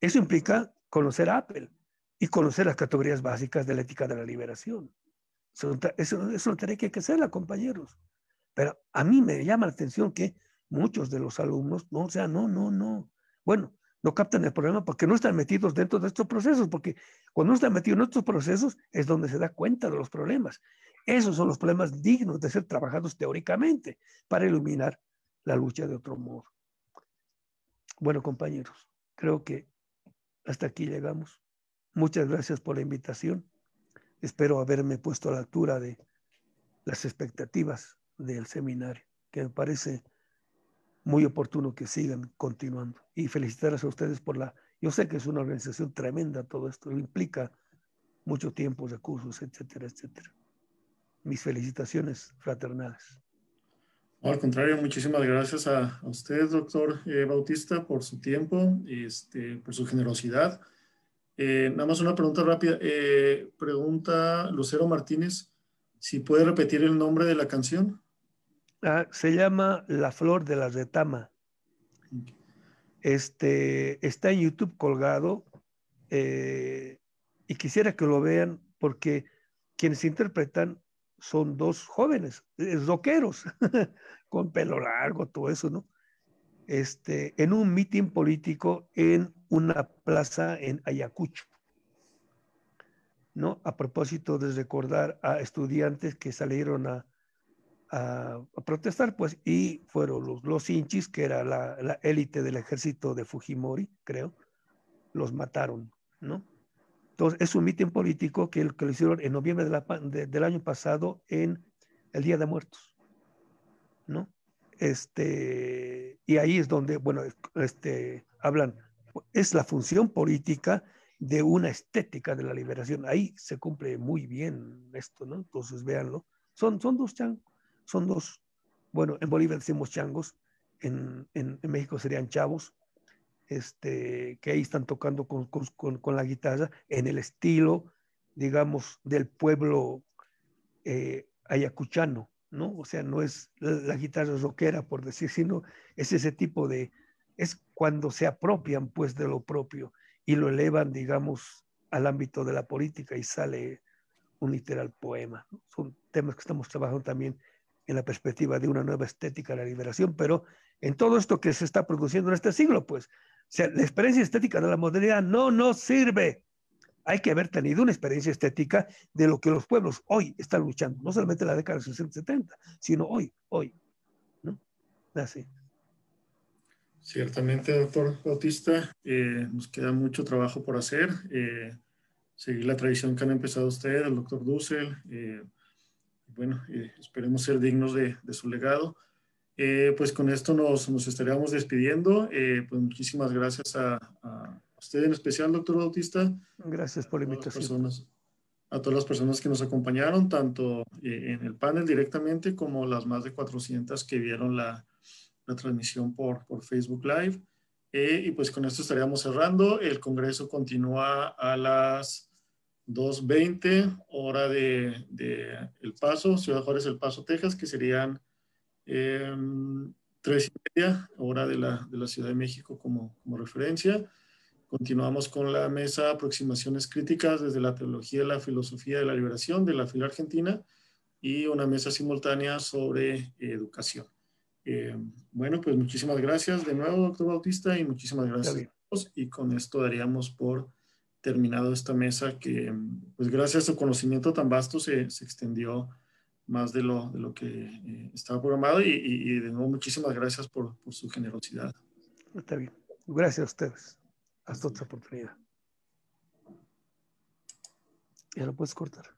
Eso implica conocer Apple y conocer las categorías básicas de la ética de la liberación. Eso, eso, eso no tiene que hacerla, compañeros. Pero a mí me llama la atención que muchos de los alumnos, no, o sea, no, no, no. Bueno, no captan el problema porque no están metidos dentro de estos procesos, porque cuando uno está metido en estos procesos es donde se da cuenta de los problemas. Esos son los problemas dignos de ser trabajados teóricamente para iluminar la lucha de otro modo. Bueno, compañeros, creo que hasta aquí llegamos. Muchas gracias por la invitación. Espero haberme puesto a la altura de las expectativas del seminario, que me parece muy oportuno que sigan continuando. Y felicitarles a ustedes por la... Yo sé que es una organización tremenda todo esto, implica mucho tiempo, recursos, etcétera, etcétera. Mis felicitaciones fraternales. Al contrario, muchísimas gracias a, ustedes usted, doctor eh, Bautista, por su tiempo, este, por su generosidad. Eh, nada más una pregunta rápida. Eh, pregunta Lucero Martínez, si puede repetir el nombre de la canción. Ah, se llama La Flor de la Retama. Este, está en YouTube colgado eh, y quisiera que lo vean porque quienes interpretan son dos jóvenes, roqueros, con pelo largo, todo eso, ¿no? Este, en un mitin político en una plaza en Ayacucho. ¿no? A propósito de recordar a estudiantes que salieron a, a, protestar, pues, y fueron los, los hinchis, que era la, élite del ejército de Fujimori, creo, los mataron, ¿no? Entonces, es un mitin político que, lo hicieron en noviembre del año pasado en el Día de Muertos, ¿no? Este, y ahí es donde, bueno, este, hablan, es la función política de una estética de la liberación. Ahí se cumple muy bien esto, ¿no? Entonces, véanlo. Son, son dos chancos son dos. Bueno, en Bolivia decimos changos, en, México serían chavos, este, que ahí están tocando con, con, la guitarra en el estilo, digamos, del pueblo eh, ayacuchano, ¿no? O sea, no es la, guitarra rockera, por decir, sino es ese tipo de, es cuando se apropian pues de lo propio y lo elevan, digamos, al ámbito de la política y sale un literal poema. Son temas que estamos trabajando también en la perspectiva de una nueva estética de la liberación, pero en todo esto que se está produciendo en este siglo, pues la experiencia estética de la modernidad no nos sirve. Hay que haber tenido una experiencia estética de lo que los pueblos hoy están luchando, no solamente en la década de 60 70, sino hoy, hoy. ¿no? Así. Ciertamente, doctor Bautista, eh, nos queda mucho trabajo por hacer. Eh, seguir la tradición que han empezado ustedes, el doctor Dussel, eh, bueno, eh, esperemos ser dignos de, su legado. Eh, pues con esto nos, estaríamos despidiendo. Eh, pues muchísimas gracias a, usted en especial, doctor Bautista. Gracias por la invitación. A todas las personas, que nos acompañaron, tanto en el panel directamente como las más de 400 que vieron la, la transmisión por, por, Facebook Live. y pues con esto estaríamos cerrando. El Congreso continúa a las 2.20, hora de, de, El Paso, Ciudad Juárez, El Paso, Texas, que serían eh, hora de la, de la Ciudad de México como, como, referencia. Continuamos con la mesa Aproximaciones Críticas desde la Teología de la Filosofía de la Liberación de la Fila Argentina y una mesa simultánea sobre educación. Em, bueno, pues muchísimas gracias de nuevo, doctor Bautista, y muchísimas gracias. Y con esto daríamos por terminado esta mesa que, mm, pues gracias a su conocimiento tan vasto, se, extendió más de lo, de lo que eh, estaba programado y, de nuevo muchísimas gracias por, su generosidad. Está bien. Gracias a ustedes. Hasta otra oportunidad. Ya lo puedes cortar.